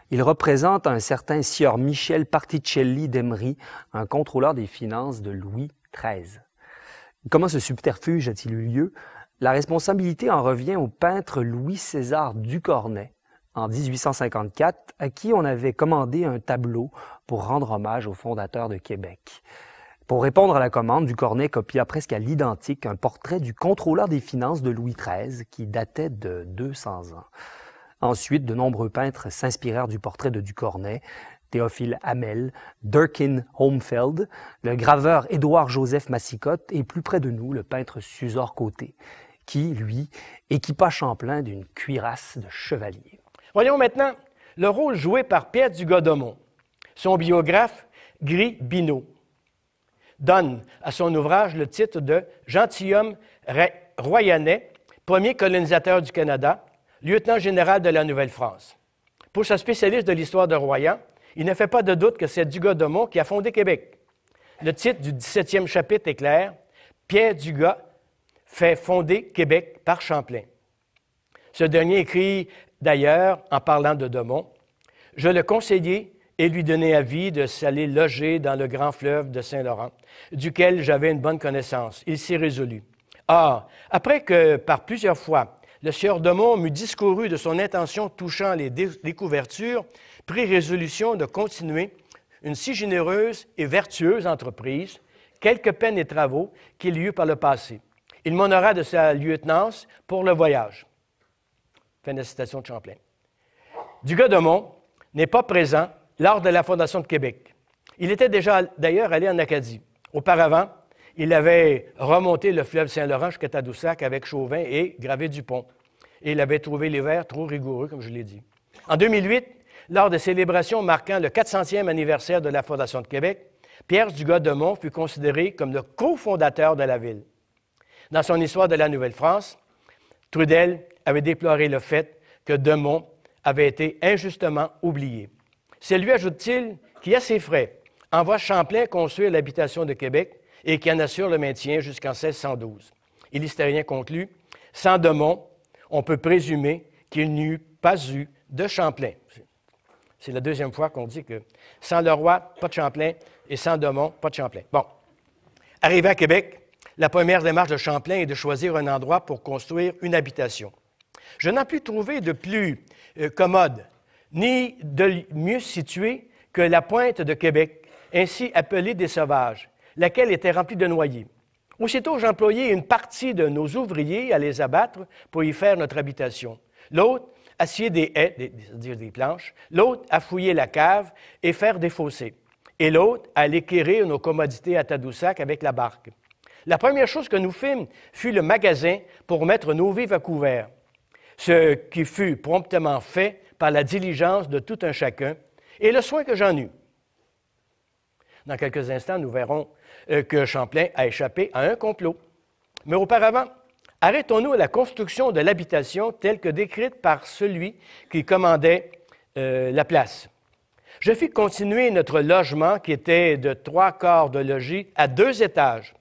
Il représente un certain sieur Michel Particelli d'Emery, un contrôleur des finances de Louis XIII. Comment ce subterfuge a-t-il eu lieu La responsabilité en revient au peintre Louis-César Ducornet, en 1854, à qui on avait commandé un tableau pour rendre hommage au fondateur de Québec. Pour répondre à la commande, Ducornet copia presque à l'identique un portrait du contrôleur des finances de Louis XIII qui datait de 200 ans. Ensuite, de nombreux peintres s'inspirèrent du portrait de Ducornet, Théophile Hamel, Durkin Holmfeld, le graveur Édouard-Joseph Massicotte et plus près de nous, le peintre Suzor Côté, qui, lui, équipa Champlain d'une cuirasse de chevalier. Voyons maintenant le rôle joué par Pierre Dugas-Domont. son biographe Gris Binot donne à son ouvrage le titre de Gentilhomme royanais, premier colonisateur du Canada, lieutenant général de la Nouvelle-France. Pour ce spécialiste de l'histoire de Royan, il ne fait pas de doute que c'est Dugas de qui a fondé Québec. Le titre du 17e chapitre est clair Pierre Dugas fait fonder Québec par Champlain. Ce dernier écrit d'ailleurs, en parlant de Demont, Je le conseillais et lui donner avis de s'aller loger dans le grand fleuve de Saint-Laurent, duquel j'avais une bonne connaissance. Il s'y résolut. Or, ah, après que, par plusieurs fois, le sieur de Mont m'eut discouru de son intention touchant les, découvertures, pris prit résolution de continuer une si généreuse et vertueuse entreprise, quelques peines et travaux qu'il y eut par le passé. Il m'honora de sa lieutenance pour le voyage. Fin de la citation de Champlain. de Mont n'est pas présent lors de la fondation de Québec. Il était déjà d'ailleurs allé en Acadie. Auparavant, il avait remonté le fleuve Saint-Laurent jusqu'à Tadoussac avec Chauvin et Gravé-Dupont. Et il avait trouvé l'hiver trop rigoureux, comme je l'ai dit. En 2008, lors des célébrations marquant le 400e anniversaire de la Fondation de Québec, Pierre Dugas-Demont fut considéré comme le cofondateur de la ville. Dans son histoire de la Nouvelle-France, Trudel avait déploré le fait que Demont avait été injustement oublié. C'est lui, ajoute-t-il, qui, à ses frais, envoie Champlain construire l'habitation de Québec et qui en assure le maintien jusqu'en 1612. Et l'historien conclut Sans Demont, on peut présumer qu'il n'y eut pas eu de Champlain. C'est la deuxième fois qu'on dit que sans le roi, pas de Champlain, et sans Demont, pas de Champlain. Bon. Arrivé à Québec, la première démarche de Champlain est de choisir un endroit pour construire une habitation. Je n'en plus trouvé de plus euh, commode ni de mieux situé que la pointe de Québec, ainsi appelée des Sauvages, laquelle était remplie de noyers. Aussitôt, j'employai une partie de nos ouvriers à les abattre pour y faire notre habitation. L'autre, à scier des haies, c'est-à-dire des planches. L'autre, à fouiller la cave et faire des fossés. Et l'autre, à aller nos commodités à Tadoussac avec la barque. La première chose que nous fîmes fut le magasin pour mettre nos vivres à couvert. Ce qui fut promptement fait la diligence de tout un chacun et le soin que j'en eus. Dans quelques instants, nous verrons euh, que Champlain a échappé à un complot. Mais auparavant, arrêtons-nous à la construction de l'habitation telle que décrite par celui qui commandait euh, la place. Je fis continuer notre logement qui était de trois corps de logis à deux étages.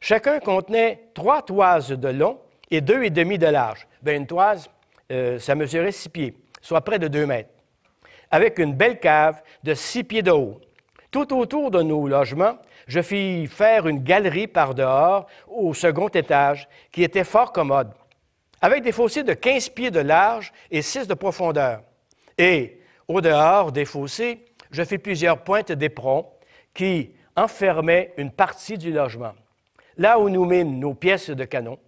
Chacun contenait trois toises de long et deux et demi de large. Bien, une toise, euh, ça mesurait six pieds soit près de deux mètres, avec une belle cave de six pieds de haut. Tout autour de nos logements, je fis faire une galerie par dehors au second étage qui était fort commode, avec des fossés de 15 pieds de large et six de profondeur. Et au dehors des fossés, je fis plusieurs pointes d'éperons qui enfermaient une partie du logement, là où nous mîmes nos pièces de canon.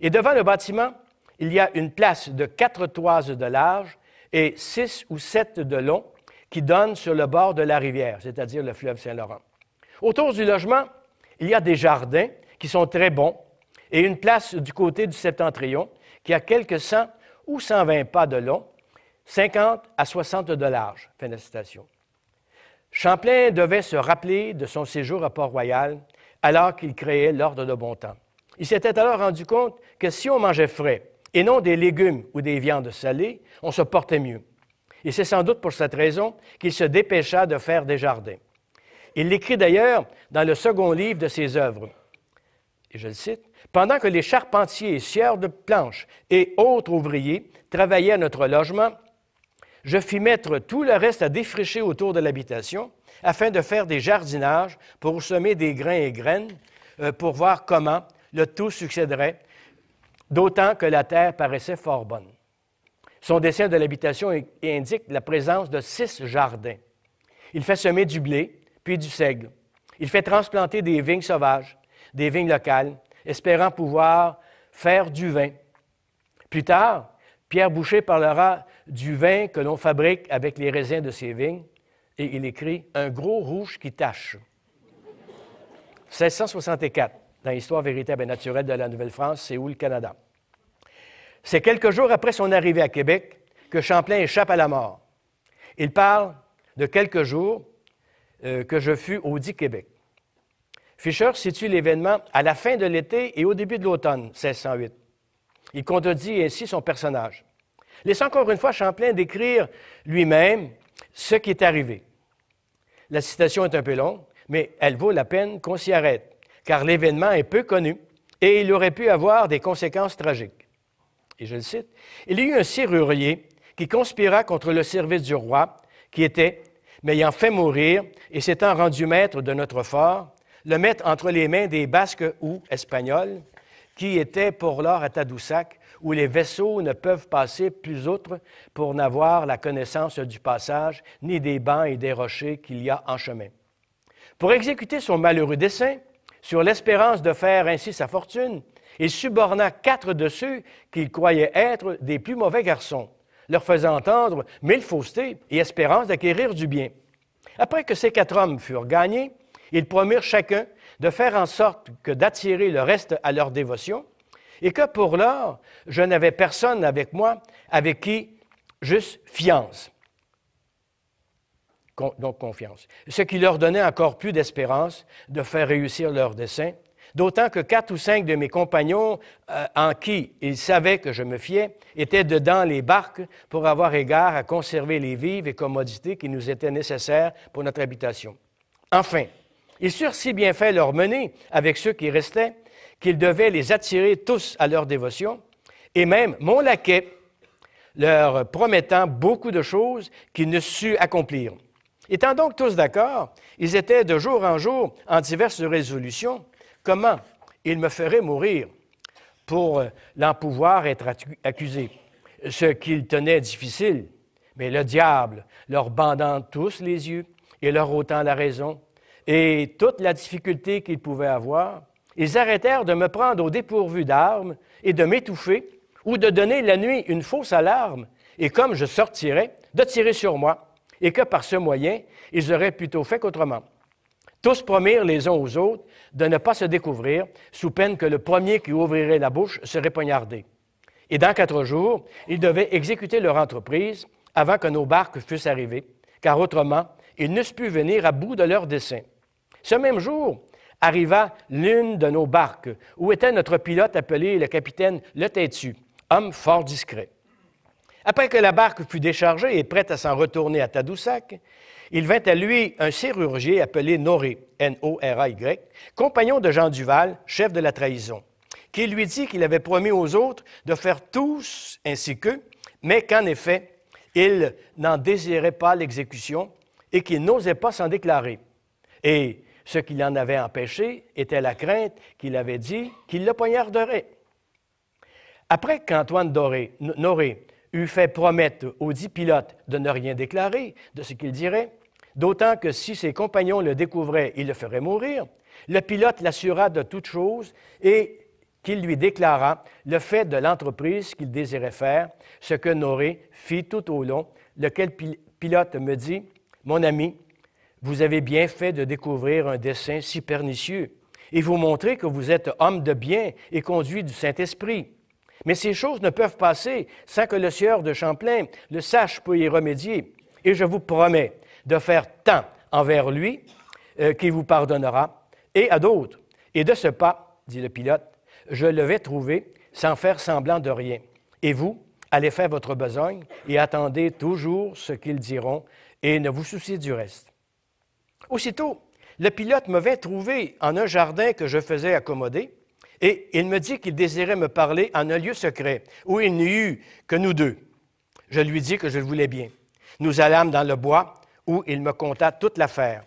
Et devant le bâtiment, il y a une place de quatre toises de large et six ou sept de long qui donnent sur le bord de la rivière, c'est-à-dire le fleuve Saint-Laurent. Autour du logement, il y a des jardins qui sont très bons et une place du côté du septentrion qui a quelques cent ou cent vingt pas de long, cinquante à soixante de large. Champlain devait se rappeler de son séjour à Port-Royal alors qu'il créait l'ordre de bon temps. Il s'était alors rendu compte que si on mangeait frais, et non des légumes ou des viandes salées, on se portait mieux. Et c'est sans doute pour cette raison qu'il se dépêcha de faire des jardins. Il l'écrit d'ailleurs dans le second livre de ses œuvres. Et je le cite Pendant que les charpentiers, sieurs de planches et autres ouvriers travaillaient à notre logement, je fis mettre tout le reste à défricher autour de l'habitation afin de faire des jardinages pour semer des grains et graines, euh, pour voir comment le tout succéderait d'autant que la terre paraissait fort bonne. Son dessin de l'habitation indique la présence de six jardins. Il fait semer du blé, puis du seigle. Il fait transplanter des vignes sauvages, des vignes locales, espérant pouvoir faire du vin. Plus tard, Pierre Boucher parlera du vin que l'on fabrique avec les raisins de ses vignes, et il écrit Un gros rouge qui tache. 1664 dans l'histoire véritable et naturelle de la Nouvelle-France, c'est où le Canada. C'est quelques jours après son arrivée à Québec que Champlain échappe à la mort. Il parle de quelques jours euh, que je fus au dit Québec. Fisher situe l'événement à la fin de l'été et au début de l'automne 1608. Il contredit ainsi son personnage. Laisse encore une fois Champlain décrire lui-même ce qui est arrivé. La citation est un peu longue, mais elle vaut la peine qu'on s'y arrête car l'événement est peu connu et il aurait pu avoir des conséquences tragiques. Et je le cite, il y eut un serrurier qui conspira contre le service du roi, qui était, m'ayant fait mourir et s'étant rendu maître de notre fort, le mettre entre les mains des Basques ou Espagnols, qui étaient pour l'or à Tadoussac, où les vaisseaux ne peuvent passer plus outre pour n'avoir la connaissance du passage, ni des bancs et des rochers qu'il y a en chemin. Pour exécuter son malheureux dessein, sur l'espérance de faire ainsi sa fortune, il suborna quatre de ceux qu'il croyait être des plus mauvais garçons, leur faisant entendre mille faussetés et espérance d'acquérir du bien. Après que ces quatre hommes furent gagnés, ils promirent chacun de faire en sorte que d'attirer le reste à leur dévotion, et que pour lors, je n'avais personne avec moi avec qui j'eusse fiance donc confiance, ce qui leur donnait encore plus d'espérance de faire réussir leur dessein, d'autant que quatre ou cinq de mes compagnons euh, en qui ils savaient que je me fiais étaient dedans les barques pour avoir égard à conserver les vives et commodités qui nous étaient nécessaires pour notre habitation. Enfin, ils surent si bien fait leur mener avec ceux qui restaient qu'ils devaient les attirer tous à leur dévotion, et même mon laquais leur promettant beaucoup de choses qu'ils ne sut accomplir. Étant donc tous d'accord, ils étaient de jour en jour en diverses résolutions. Comment ils me feraient mourir pour euh, l'en pouvoir être accusé, ce qu'ils tenaient difficile. Mais le diable, leur bandant tous les yeux et leur ôtant la raison, et toute la difficulté qu'ils pouvaient avoir, ils arrêtèrent de me prendre au dépourvu d'armes et de m'étouffer, ou de donner la nuit une fausse alarme, et comme je sortirais, de tirer sur moi et que par ce moyen, ils auraient plutôt fait qu'autrement. Tous promirent les uns aux autres de ne pas se découvrir, sous peine que le premier qui ouvrirait la bouche serait poignardé. Et dans quatre jours, ils devaient exécuter leur entreprise avant que nos barques fussent arrivées, car autrement, ils n'eussent pu venir à bout de leur dessein. Ce même jour arriva l'une de nos barques, où était notre pilote appelé le capitaine Le Têtu, homme fort discret. Après que la barque fut déchargée et prête à s'en retourner à Tadoussac, il vint à lui un chirurgien appelé Noré, N-O-R-A-Y, compagnon de Jean Duval, chef de la trahison, qui lui dit qu'il avait promis aux autres de faire tous ainsi qu'eux, mais qu'en effet, il n'en désirait pas l'exécution et qu'il n'osait pas s'en déclarer. Et ce qui l'en avait empêché était la crainte qu'il avait dit qu'il le poignarderait. Après qu'Antoine Noré eût fait promettre aux dix pilotes de ne rien déclarer de ce qu'il dirait, d'autant que si ses compagnons le découvraient, ils le feraient mourir, le pilote l'assura de toute chose et qu'il lui déclara le fait de l'entreprise qu'il désirait faire, ce que Noré fit tout au long, lequel pilote me dit, Mon ami, vous avez bien fait de découvrir un dessein si pernicieux, et vous montrez que vous êtes homme de bien et conduit du Saint-Esprit. Mais ces choses ne peuvent passer sans que le sieur de Champlain le sache pour y remédier. Et je vous promets de faire tant envers lui euh, qu'il vous pardonnera et à d'autres. Et de ce pas, dit le pilote, je le vais trouver sans faire semblant de rien. Et vous, allez faire votre besogne et attendez toujours ce qu'ils diront et ne vous souciez du reste. Aussitôt, le pilote me vint trouver en un jardin que je faisais accommoder et il me dit qu'il désirait me parler en un lieu secret, où il n'y eut que nous deux. Je lui dis que je le voulais bien. Nous allâmes dans le bois, où il me conta toute l'affaire.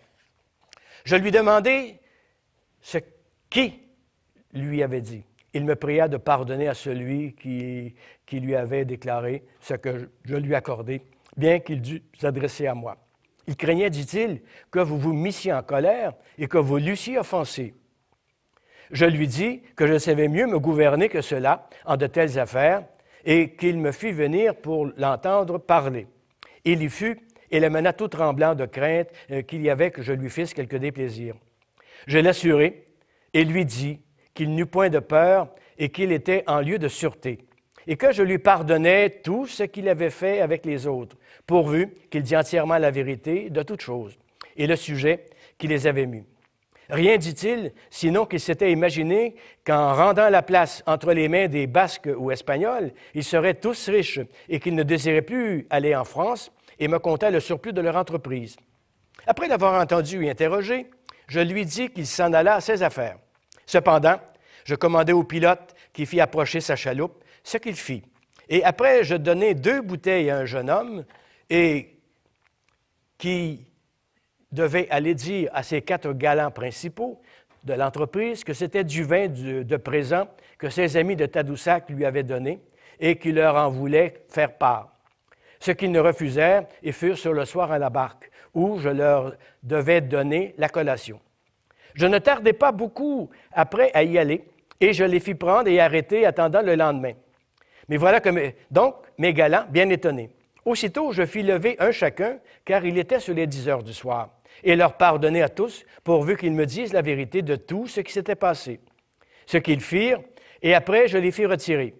Je lui demandai ce qui lui avait dit. Il me pria de pardonner à celui qui, lui avait déclaré ce que je lui accordais, bien qu'il dût s'adresser à moi. Il craignait, dit-il, que vous vous missiez en colère et que vous l'eussiez offensé. Je lui dis que je savais mieux me gouverner que cela en de telles affaires, et qu'il me fit venir pour l'entendre parler. Il y fut et le mena tout tremblant de crainte euh, qu'il y avait que je lui fisse quelque déplaisir. Je l'assurai et lui dis qu'il n'eut point de peur et qu'il était en lieu de sûreté, et que je lui pardonnais tout ce qu'il avait fait avec les autres, pourvu qu'il dit entièrement la vérité de toutes choses, et le sujet qui les avait mis. Rien dit-il, sinon qu'il s'était imaginé qu'en rendant la place entre les mains des Basques ou Espagnols, ils seraient tous riches et qu'ils ne désiraient plus aller en France et me comptaient le surplus de leur entreprise. Après l'avoir entendu et interrogé, je lui dis qu'il s'en alla à ses affaires. Cependant, je commandai au pilote qui fit approcher sa chaloupe, ce qu'il fit. Et après, je donnai deux bouteilles à un jeune homme et qui devait aller dire à ses quatre galants principaux de l'entreprise que c'était du vin de présent que ses amis de Tadoussac lui avaient donné et qu'il leur en voulait faire part. Ce qu'ils ne refusèrent et furent sur le soir à la barque, où je leur devais donner la collation. Je ne tardai pas beaucoup après à y aller, et je les fis prendre et arrêter, attendant le lendemain. Mais voilà que donc mes galants, bien étonnés. Aussitôt, je fis lever un chacun, car il était sur les dix heures du soir et leur pardonner à tous, pourvu qu'ils me disent la vérité de tout ce qui s'était passé. Ce qu'ils firent, et après je les fis retirer.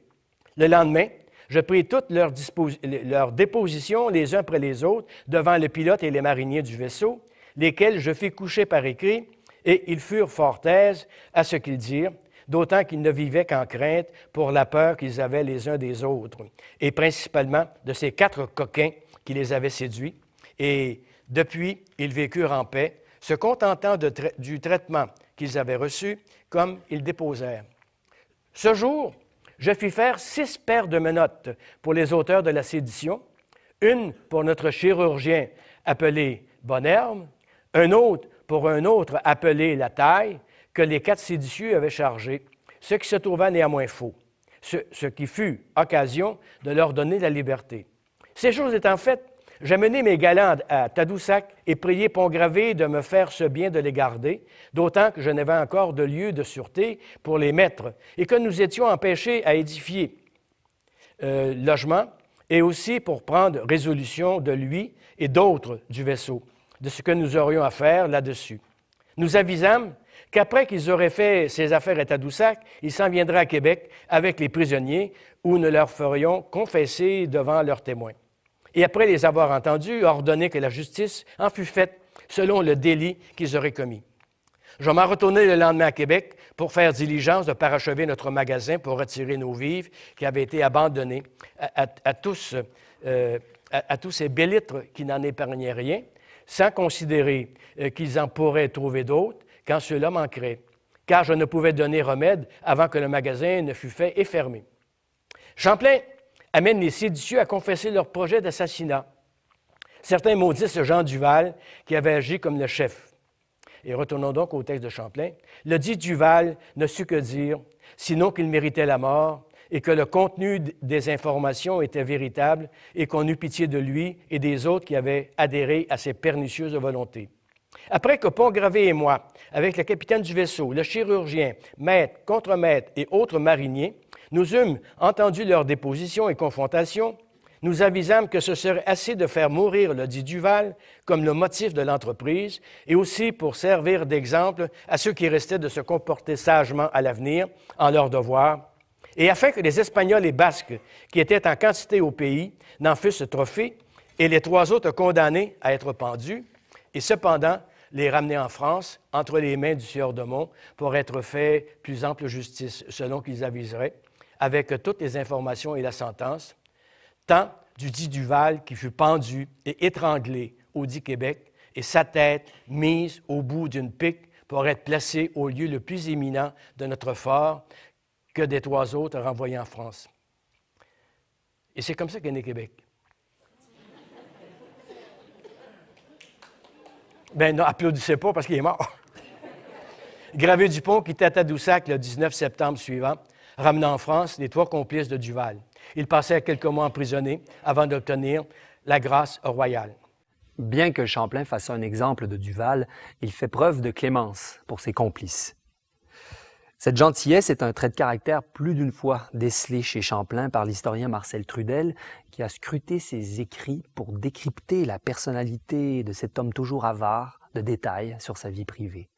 Le lendemain, je pris toutes leurs dépositions les uns après les autres devant le pilote et les mariniers du vaisseau, lesquels je fis coucher par écrit, et ils furent fort aises à ce qu'ils dirent, d'autant qu'ils ne vivaient qu'en crainte pour la peur qu'ils avaient les uns des autres, et principalement de ces quatre coquins qui les avaient séduits. Et depuis, ils vécurent en paix, se contentant du traitement qu'ils avaient reçu, comme ils déposèrent. Ce jour, je fis faire six paires de menottes pour les auteurs de la sédition, une pour notre chirurgien appelé Bonherme, un autre pour un autre appelé La Taille, que les quatre séditieux avaient chargé, ce qui se trouva néanmoins faux, ce qui fut occasion de leur donner la liberté. Ces choses étant faites, j'ai mené mes galandes à Tadoussac et prié pour gravé de me faire ce bien de les garder, d'autant que je n'avais encore de lieu de sûreté pour les mettre et que nous étions empêchés à édifier le euh, logement et aussi pour prendre résolution de lui et d'autres du vaisseau, de ce que nous aurions à faire là-dessus. Nous avisâmes qu'après qu'ils auraient fait ces affaires à Tadoussac, ils s'en viendraient à Québec avec les prisonniers où nous leur ferions confesser devant leurs témoins et après les avoir entendus, ordonné que la justice en fût faite selon le délit qu'ils auraient commis. Je m'en retournais le lendemain à Québec pour faire diligence de parachever notre magasin pour retirer nos vivres qui avaient été abandonnés à, euh, tous, ces bélitres qui n'en épargnaient rien, sans considérer euh, qu'ils en pourraient trouver d'autres quand ceux-là car je ne pouvais donner remède avant que le magasin ne fût fait et fermé. Champlain amène les séditieux à confesser leur projet d'assassinat. Certains maudissent Jean Duval, qui avait agi comme le chef. Et retournons donc au texte de Champlain. Le dit Duval ne sut que dire, sinon qu'il méritait la mort, et que le contenu des informations était véritable et qu'on eut pitié de lui et des autres qui avaient adhéré à ses pernicieuses volontés. Après que pont et moi, avec le capitaine du vaisseau, le chirurgien, maître, contremaître et autres mariniers, nous eûmes entendu leurs dépositions et confrontations. Nous avisâmes que ce serait assez de faire mourir le dit Duval comme le motif de l'entreprise et aussi pour servir d'exemple à ceux qui restaient de se comporter sagement à l'avenir en leur devoir et afin que les Espagnols et Basques, qui étaient en quantité au pays, n'en fussent trophées, et les trois autres condamnés à être pendus, et cependant les ramener en France entre les mains du sieur de Mont pour être fait plus ample justice, selon qu'ils aviseraient, avec toutes les informations et la sentence, tant du dit Duval qui fut pendu et étranglé au dit Québec et sa tête mise au bout d'une pique pour être placée au lieu le plus éminent de notre fort que des trois autres renvoyés en France. Et c'est comme ça qu'est né Québec. Ben non, applaudissez pas parce qu'il est mort. Gravé Dupont qui à Doussac le 19 septembre suivant ramenant en France les trois complices de Duval. Il passait quelques mois emprisonné avant d'obtenir la grâce royale. Bien que Champlain fasse un exemple de Duval, il fait preuve de clémence pour ses complices. Cette gentillesse est un trait de caractère plus d'une fois décelé chez Champlain par l'historien Marcel Trudel, qui a scruté ses écrits pour décrypter la personnalité de cet homme toujours avare de détails sur sa vie privée.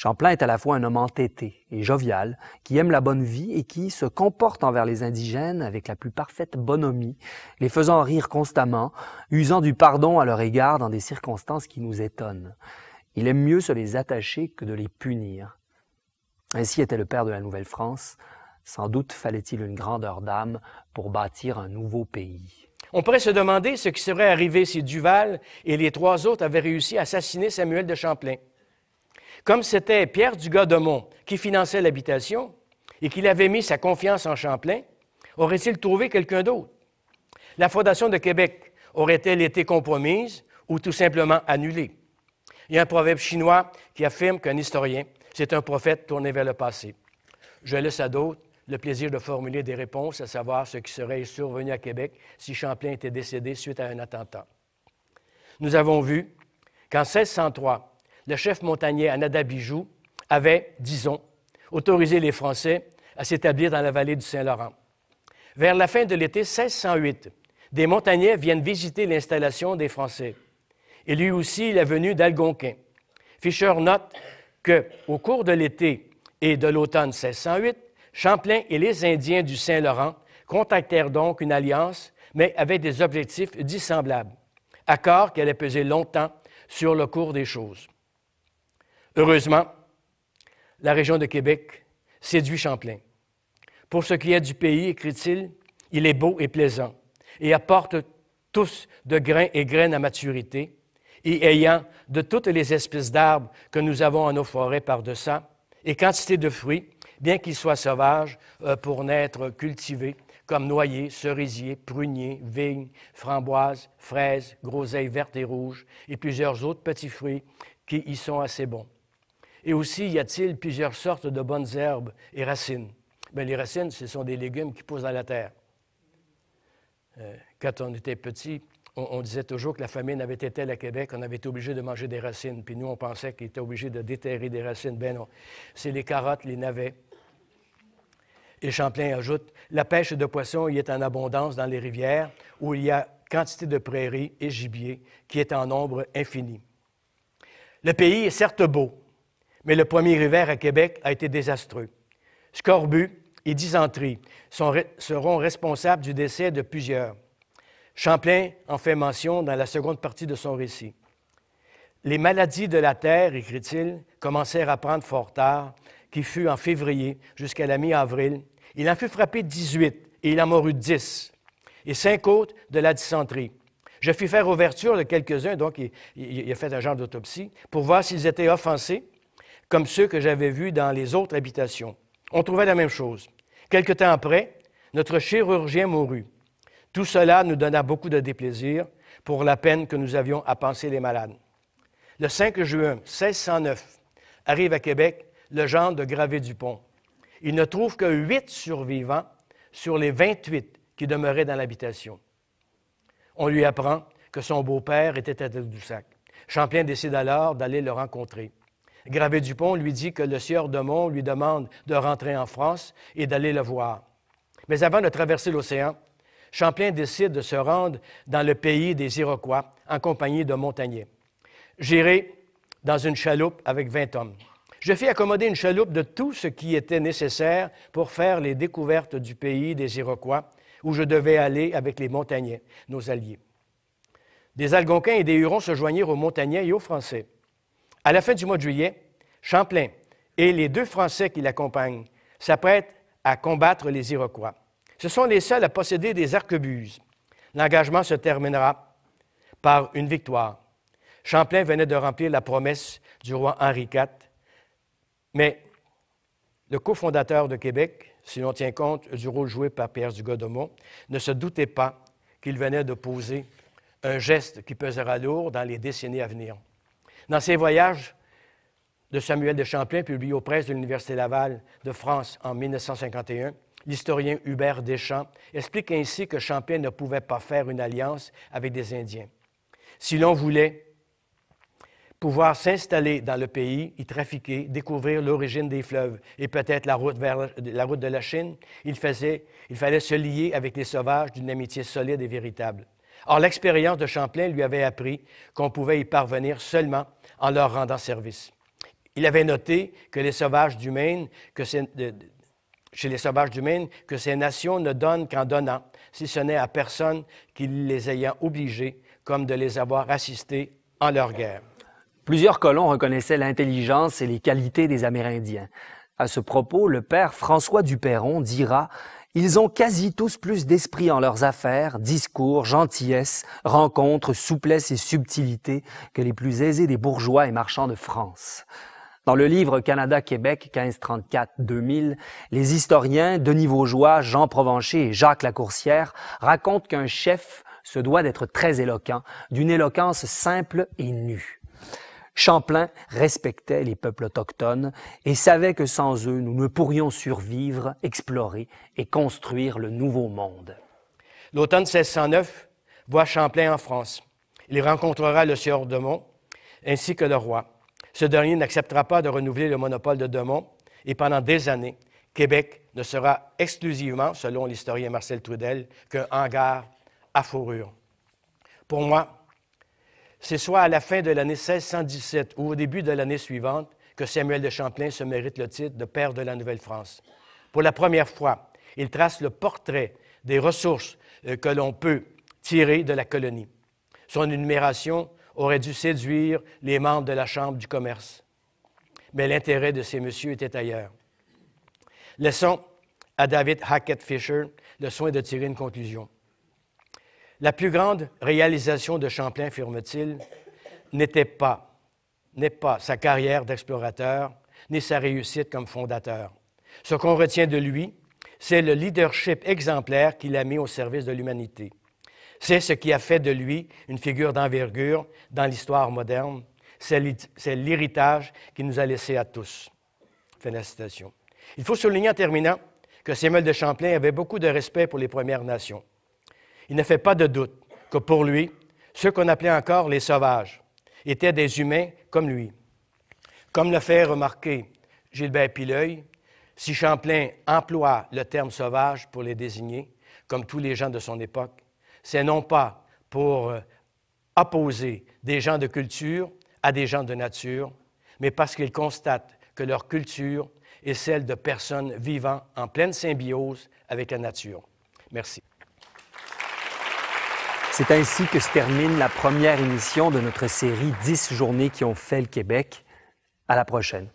Champlain est à la fois un homme entêté et jovial, qui aime la bonne vie et qui se comporte envers les indigènes avec la plus parfaite bonhomie, les faisant rire constamment, usant du pardon à leur égard dans des circonstances qui nous étonnent. Il aime mieux se les attacher que de les punir. Ainsi était le père de la Nouvelle-France. Sans doute fallait-il une grandeur d'âme pour bâtir un nouveau pays. On pourrait se demander ce qui serait arrivé si Duval et les trois autres avaient réussi à assassiner Samuel de Champlain. Comme c'était Pierre dugas qui finançait l'habitation et qu'il avait mis sa confiance en Champlain, aurait-il trouvé quelqu'un d'autre? La Fondation de Québec aurait-elle été compromise ou tout simplement annulée? Il y a un proverbe chinois qui affirme qu'un historien, c'est un prophète tourné vers le passé. Je laisse à d'autres le plaisir de formuler des réponses, à savoir ce qui serait survenu à Québec si Champlain était décédé suite à un attentat. Nous avons vu qu'en 1603, le chef montagnier Anadabijou avait, disons, autorisé les Français à s'établir dans la vallée du Saint-Laurent. Vers la fin de l'été 1608, des montagnais viennent visiter l'installation des Français. Et lui aussi, la venue d'Algonquin. Fisher note que, au cours de l'été et de l'automne 1608, Champlain et les Indiens du Saint-Laurent contactèrent donc une alliance, mais avec des objectifs dissemblables. Accord qui allait peser longtemps sur le cours des choses. Heureusement, la région de Québec séduit Champlain. Pour ce qui est du pays, écrit-il, il est beau et plaisant, et apporte tous de grains et graines à maturité, et ayant de toutes les espèces d'arbres que nous avons en nos forêts par dessus, et quantité de fruits, bien qu'ils soient sauvages, euh, pour naître, cultivés, comme noyers, cerisiers, pruniers, vignes, framboises, fraises, groseilles vertes et rouges, et plusieurs autres petits fruits qui y sont assez bons. Et aussi, y a-t-il plusieurs sortes de bonnes herbes et racines? Bien, les racines, ce sont des légumes qui poussent dans la terre. Euh, quand on était petit, on, disait toujours que la famine avait été telle à Québec, on avait été obligé de manger des racines. Puis nous, on pensait qu'il était obligé de déterrer des racines. Ben non, c'est les carottes, les navets. Et Champlain ajoute, la pêche de poissons y est en abondance dans les rivières, où il y a quantité de prairies et gibier qui est en nombre infini. Le pays est certes beau, mais le premier hiver à Québec a été désastreux. Scorbut et dysenterie seront responsables du décès de plusieurs. Champlain en fait mention dans la seconde partie de son récit. Les maladies de la terre, écrit-il, commencèrent à prendre fort tard, qui fut en février jusqu'à la mi-avril. Il en fut frappé 18 et il en mourut 10, et cinq autres de la dysenterie. Je fis faire ouverture de quelques-uns, donc il, a fait un genre d'autopsie, pour voir s'ils étaient offensés comme ceux que j'avais vus dans les autres habitations. On trouvait la même chose. Quelque temps après, notre chirurgien mourut. Tout cela nous donna beaucoup de déplaisir pour la peine que nous avions à penser les malades. Le 5 juin 1609 arrive à Québec le genre de Gravé-Dupont. Il ne trouve que huit survivants sur les 28 qui demeuraient dans l'habitation. On lui apprend que son beau-père était à Tadoussac. Champlain décide alors d'aller le rencontrer. Gravé-Dupont lui dit que le sieur de Mont lui demande de rentrer en France et d'aller le voir. Mais avant de traverser l'océan, Champlain décide de se rendre dans le pays des Iroquois en compagnie de Montagnier. J'irai dans une chaloupe avec vingt hommes. Je fis accommoder une chaloupe de tout ce qui était nécessaire pour faire les découvertes du pays des Iroquois, où je devais aller avec les Montagnais, nos alliés. Des Algonquins et des Hurons se joignirent aux Montagnais et aux Français. À la fin du mois de juillet, Champlain et les deux Français qui l'accompagnent s'apprêtent à combattre les Iroquois. Ce sont les seuls à posséder des arquebuses. L'engagement se terminera par une victoire. Champlain venait de remplir la promesse du roi Henri IV, mais le cofondateur de Québec, si l'on tient compte du rôle joué par Pierre du ne se doutait pas qu'il venait de poser un geste qui pesera lourd dans les décennies à venir. Dans ses voyages de Samuel de Champlain, publié aux presses de l'Université Laval de France en 1951, l'historien Hubert Deschamps explique ainsi que Champlain ne pouvait pas faire une alliance avec des Indiens. Si l'on voulait pouvoir s'installer dans le pays, y trafiquer, découvrir l'origine des fleuves et peut-être la route vers la route de la Chine, il fallait se lier avec les sauvages d'une amitié solide et véritable. Or, l'expérience de Champlain lui avait appris qu'on pouvait y parvenir seulement en leur rendant service. Il avait noté que les sauvages du Maine, que chez les sauvages du Maine, que ces nations ne donnent qu'en donnant, si ce n'est à personne qu'il les ayant obligés, comme de les avoir assistés en leur guerre. Plusieurs colons reconnaissaient l'intelligence et les qualités des Amérindiens. À ce propos, le père François Duperron dira ils ont quasi tous plus d'esprit en leurs affaires, discours, gentillesse, rencontres, souplesse et subtilité que les plus aisés des bourgeois et marchands de France. Dans le livre Canada-Québec 1534-2000, les historiens Denis Vaugeois, Jean Provencher et Jacques Lacourcière racontent qu'un chef se doit d'être très éloquent, d'une éloquence simple et nue. Champlain respectait les peuples autochtones et savait que sans eux, nous ne pourrions survivre, explorer et construire le nouveau monde. L'automne 1609 voit Champlain en France. Il rencontrera le sieur Demont ainsi que le roi. Ce dernier n'acceptera pas de renouveler le monopole de Demont et pendant des années, Québec ne sera exclusivement, selon l'historien Marcel Trudel, qu'un hangar à fourrure. Pour moi, c'est soit à la fin de l'année 1617 ou au début de l'année suivante que Samuel de Champlain se mérite le titre de Père de la Nouvelle-France. Pour la première fois, il trace le portrait des ressources euh, que l'on peut tirer de la colonie. Son énumération aurait dû séduire les membres de la Chambre du commerce. Mais l'intérêt de ces messieurs était ailleurs. Laissons à David Hackett Fisher le soin de tirer une conclusion. La plus grande réalisation de Champlain, firme t il n'était pas, n'est pas sa carrière d'explorateur, ni sa réussite comme fondateur. Ce qu'on retient de lui, c'est le leadership exemplaire qu'il a mis au service de l'humanité. C'est ce qui a fait de lui une figure d'envergure dans l'histoire moderne. C'est l'héritage qu'il nous a laissé à tous. Il faut souligner en terminant que Samuel de Champlain avait beaucoup de respect pour les Premières Nations. Il ne fait pas de doute que pour lui, ceux qu'on appelait encore les sauvages étaient des humains comme lui. Comme le fait remarquer Gilbert Pileuil, si Champlain emploie le terme sauvage pour les désigner, comme tous les gens de son époque, c'est non pas pour euh, opposer des gens de culture à des gens de nature, mais parce qu'il constate que leur culture est celle de personnes vivant en pleine symbiose avec la nature. Merci. C'est ainsi que se termine la première émission de notre série 10 journées qui ont fait le Québec. À la prochaine.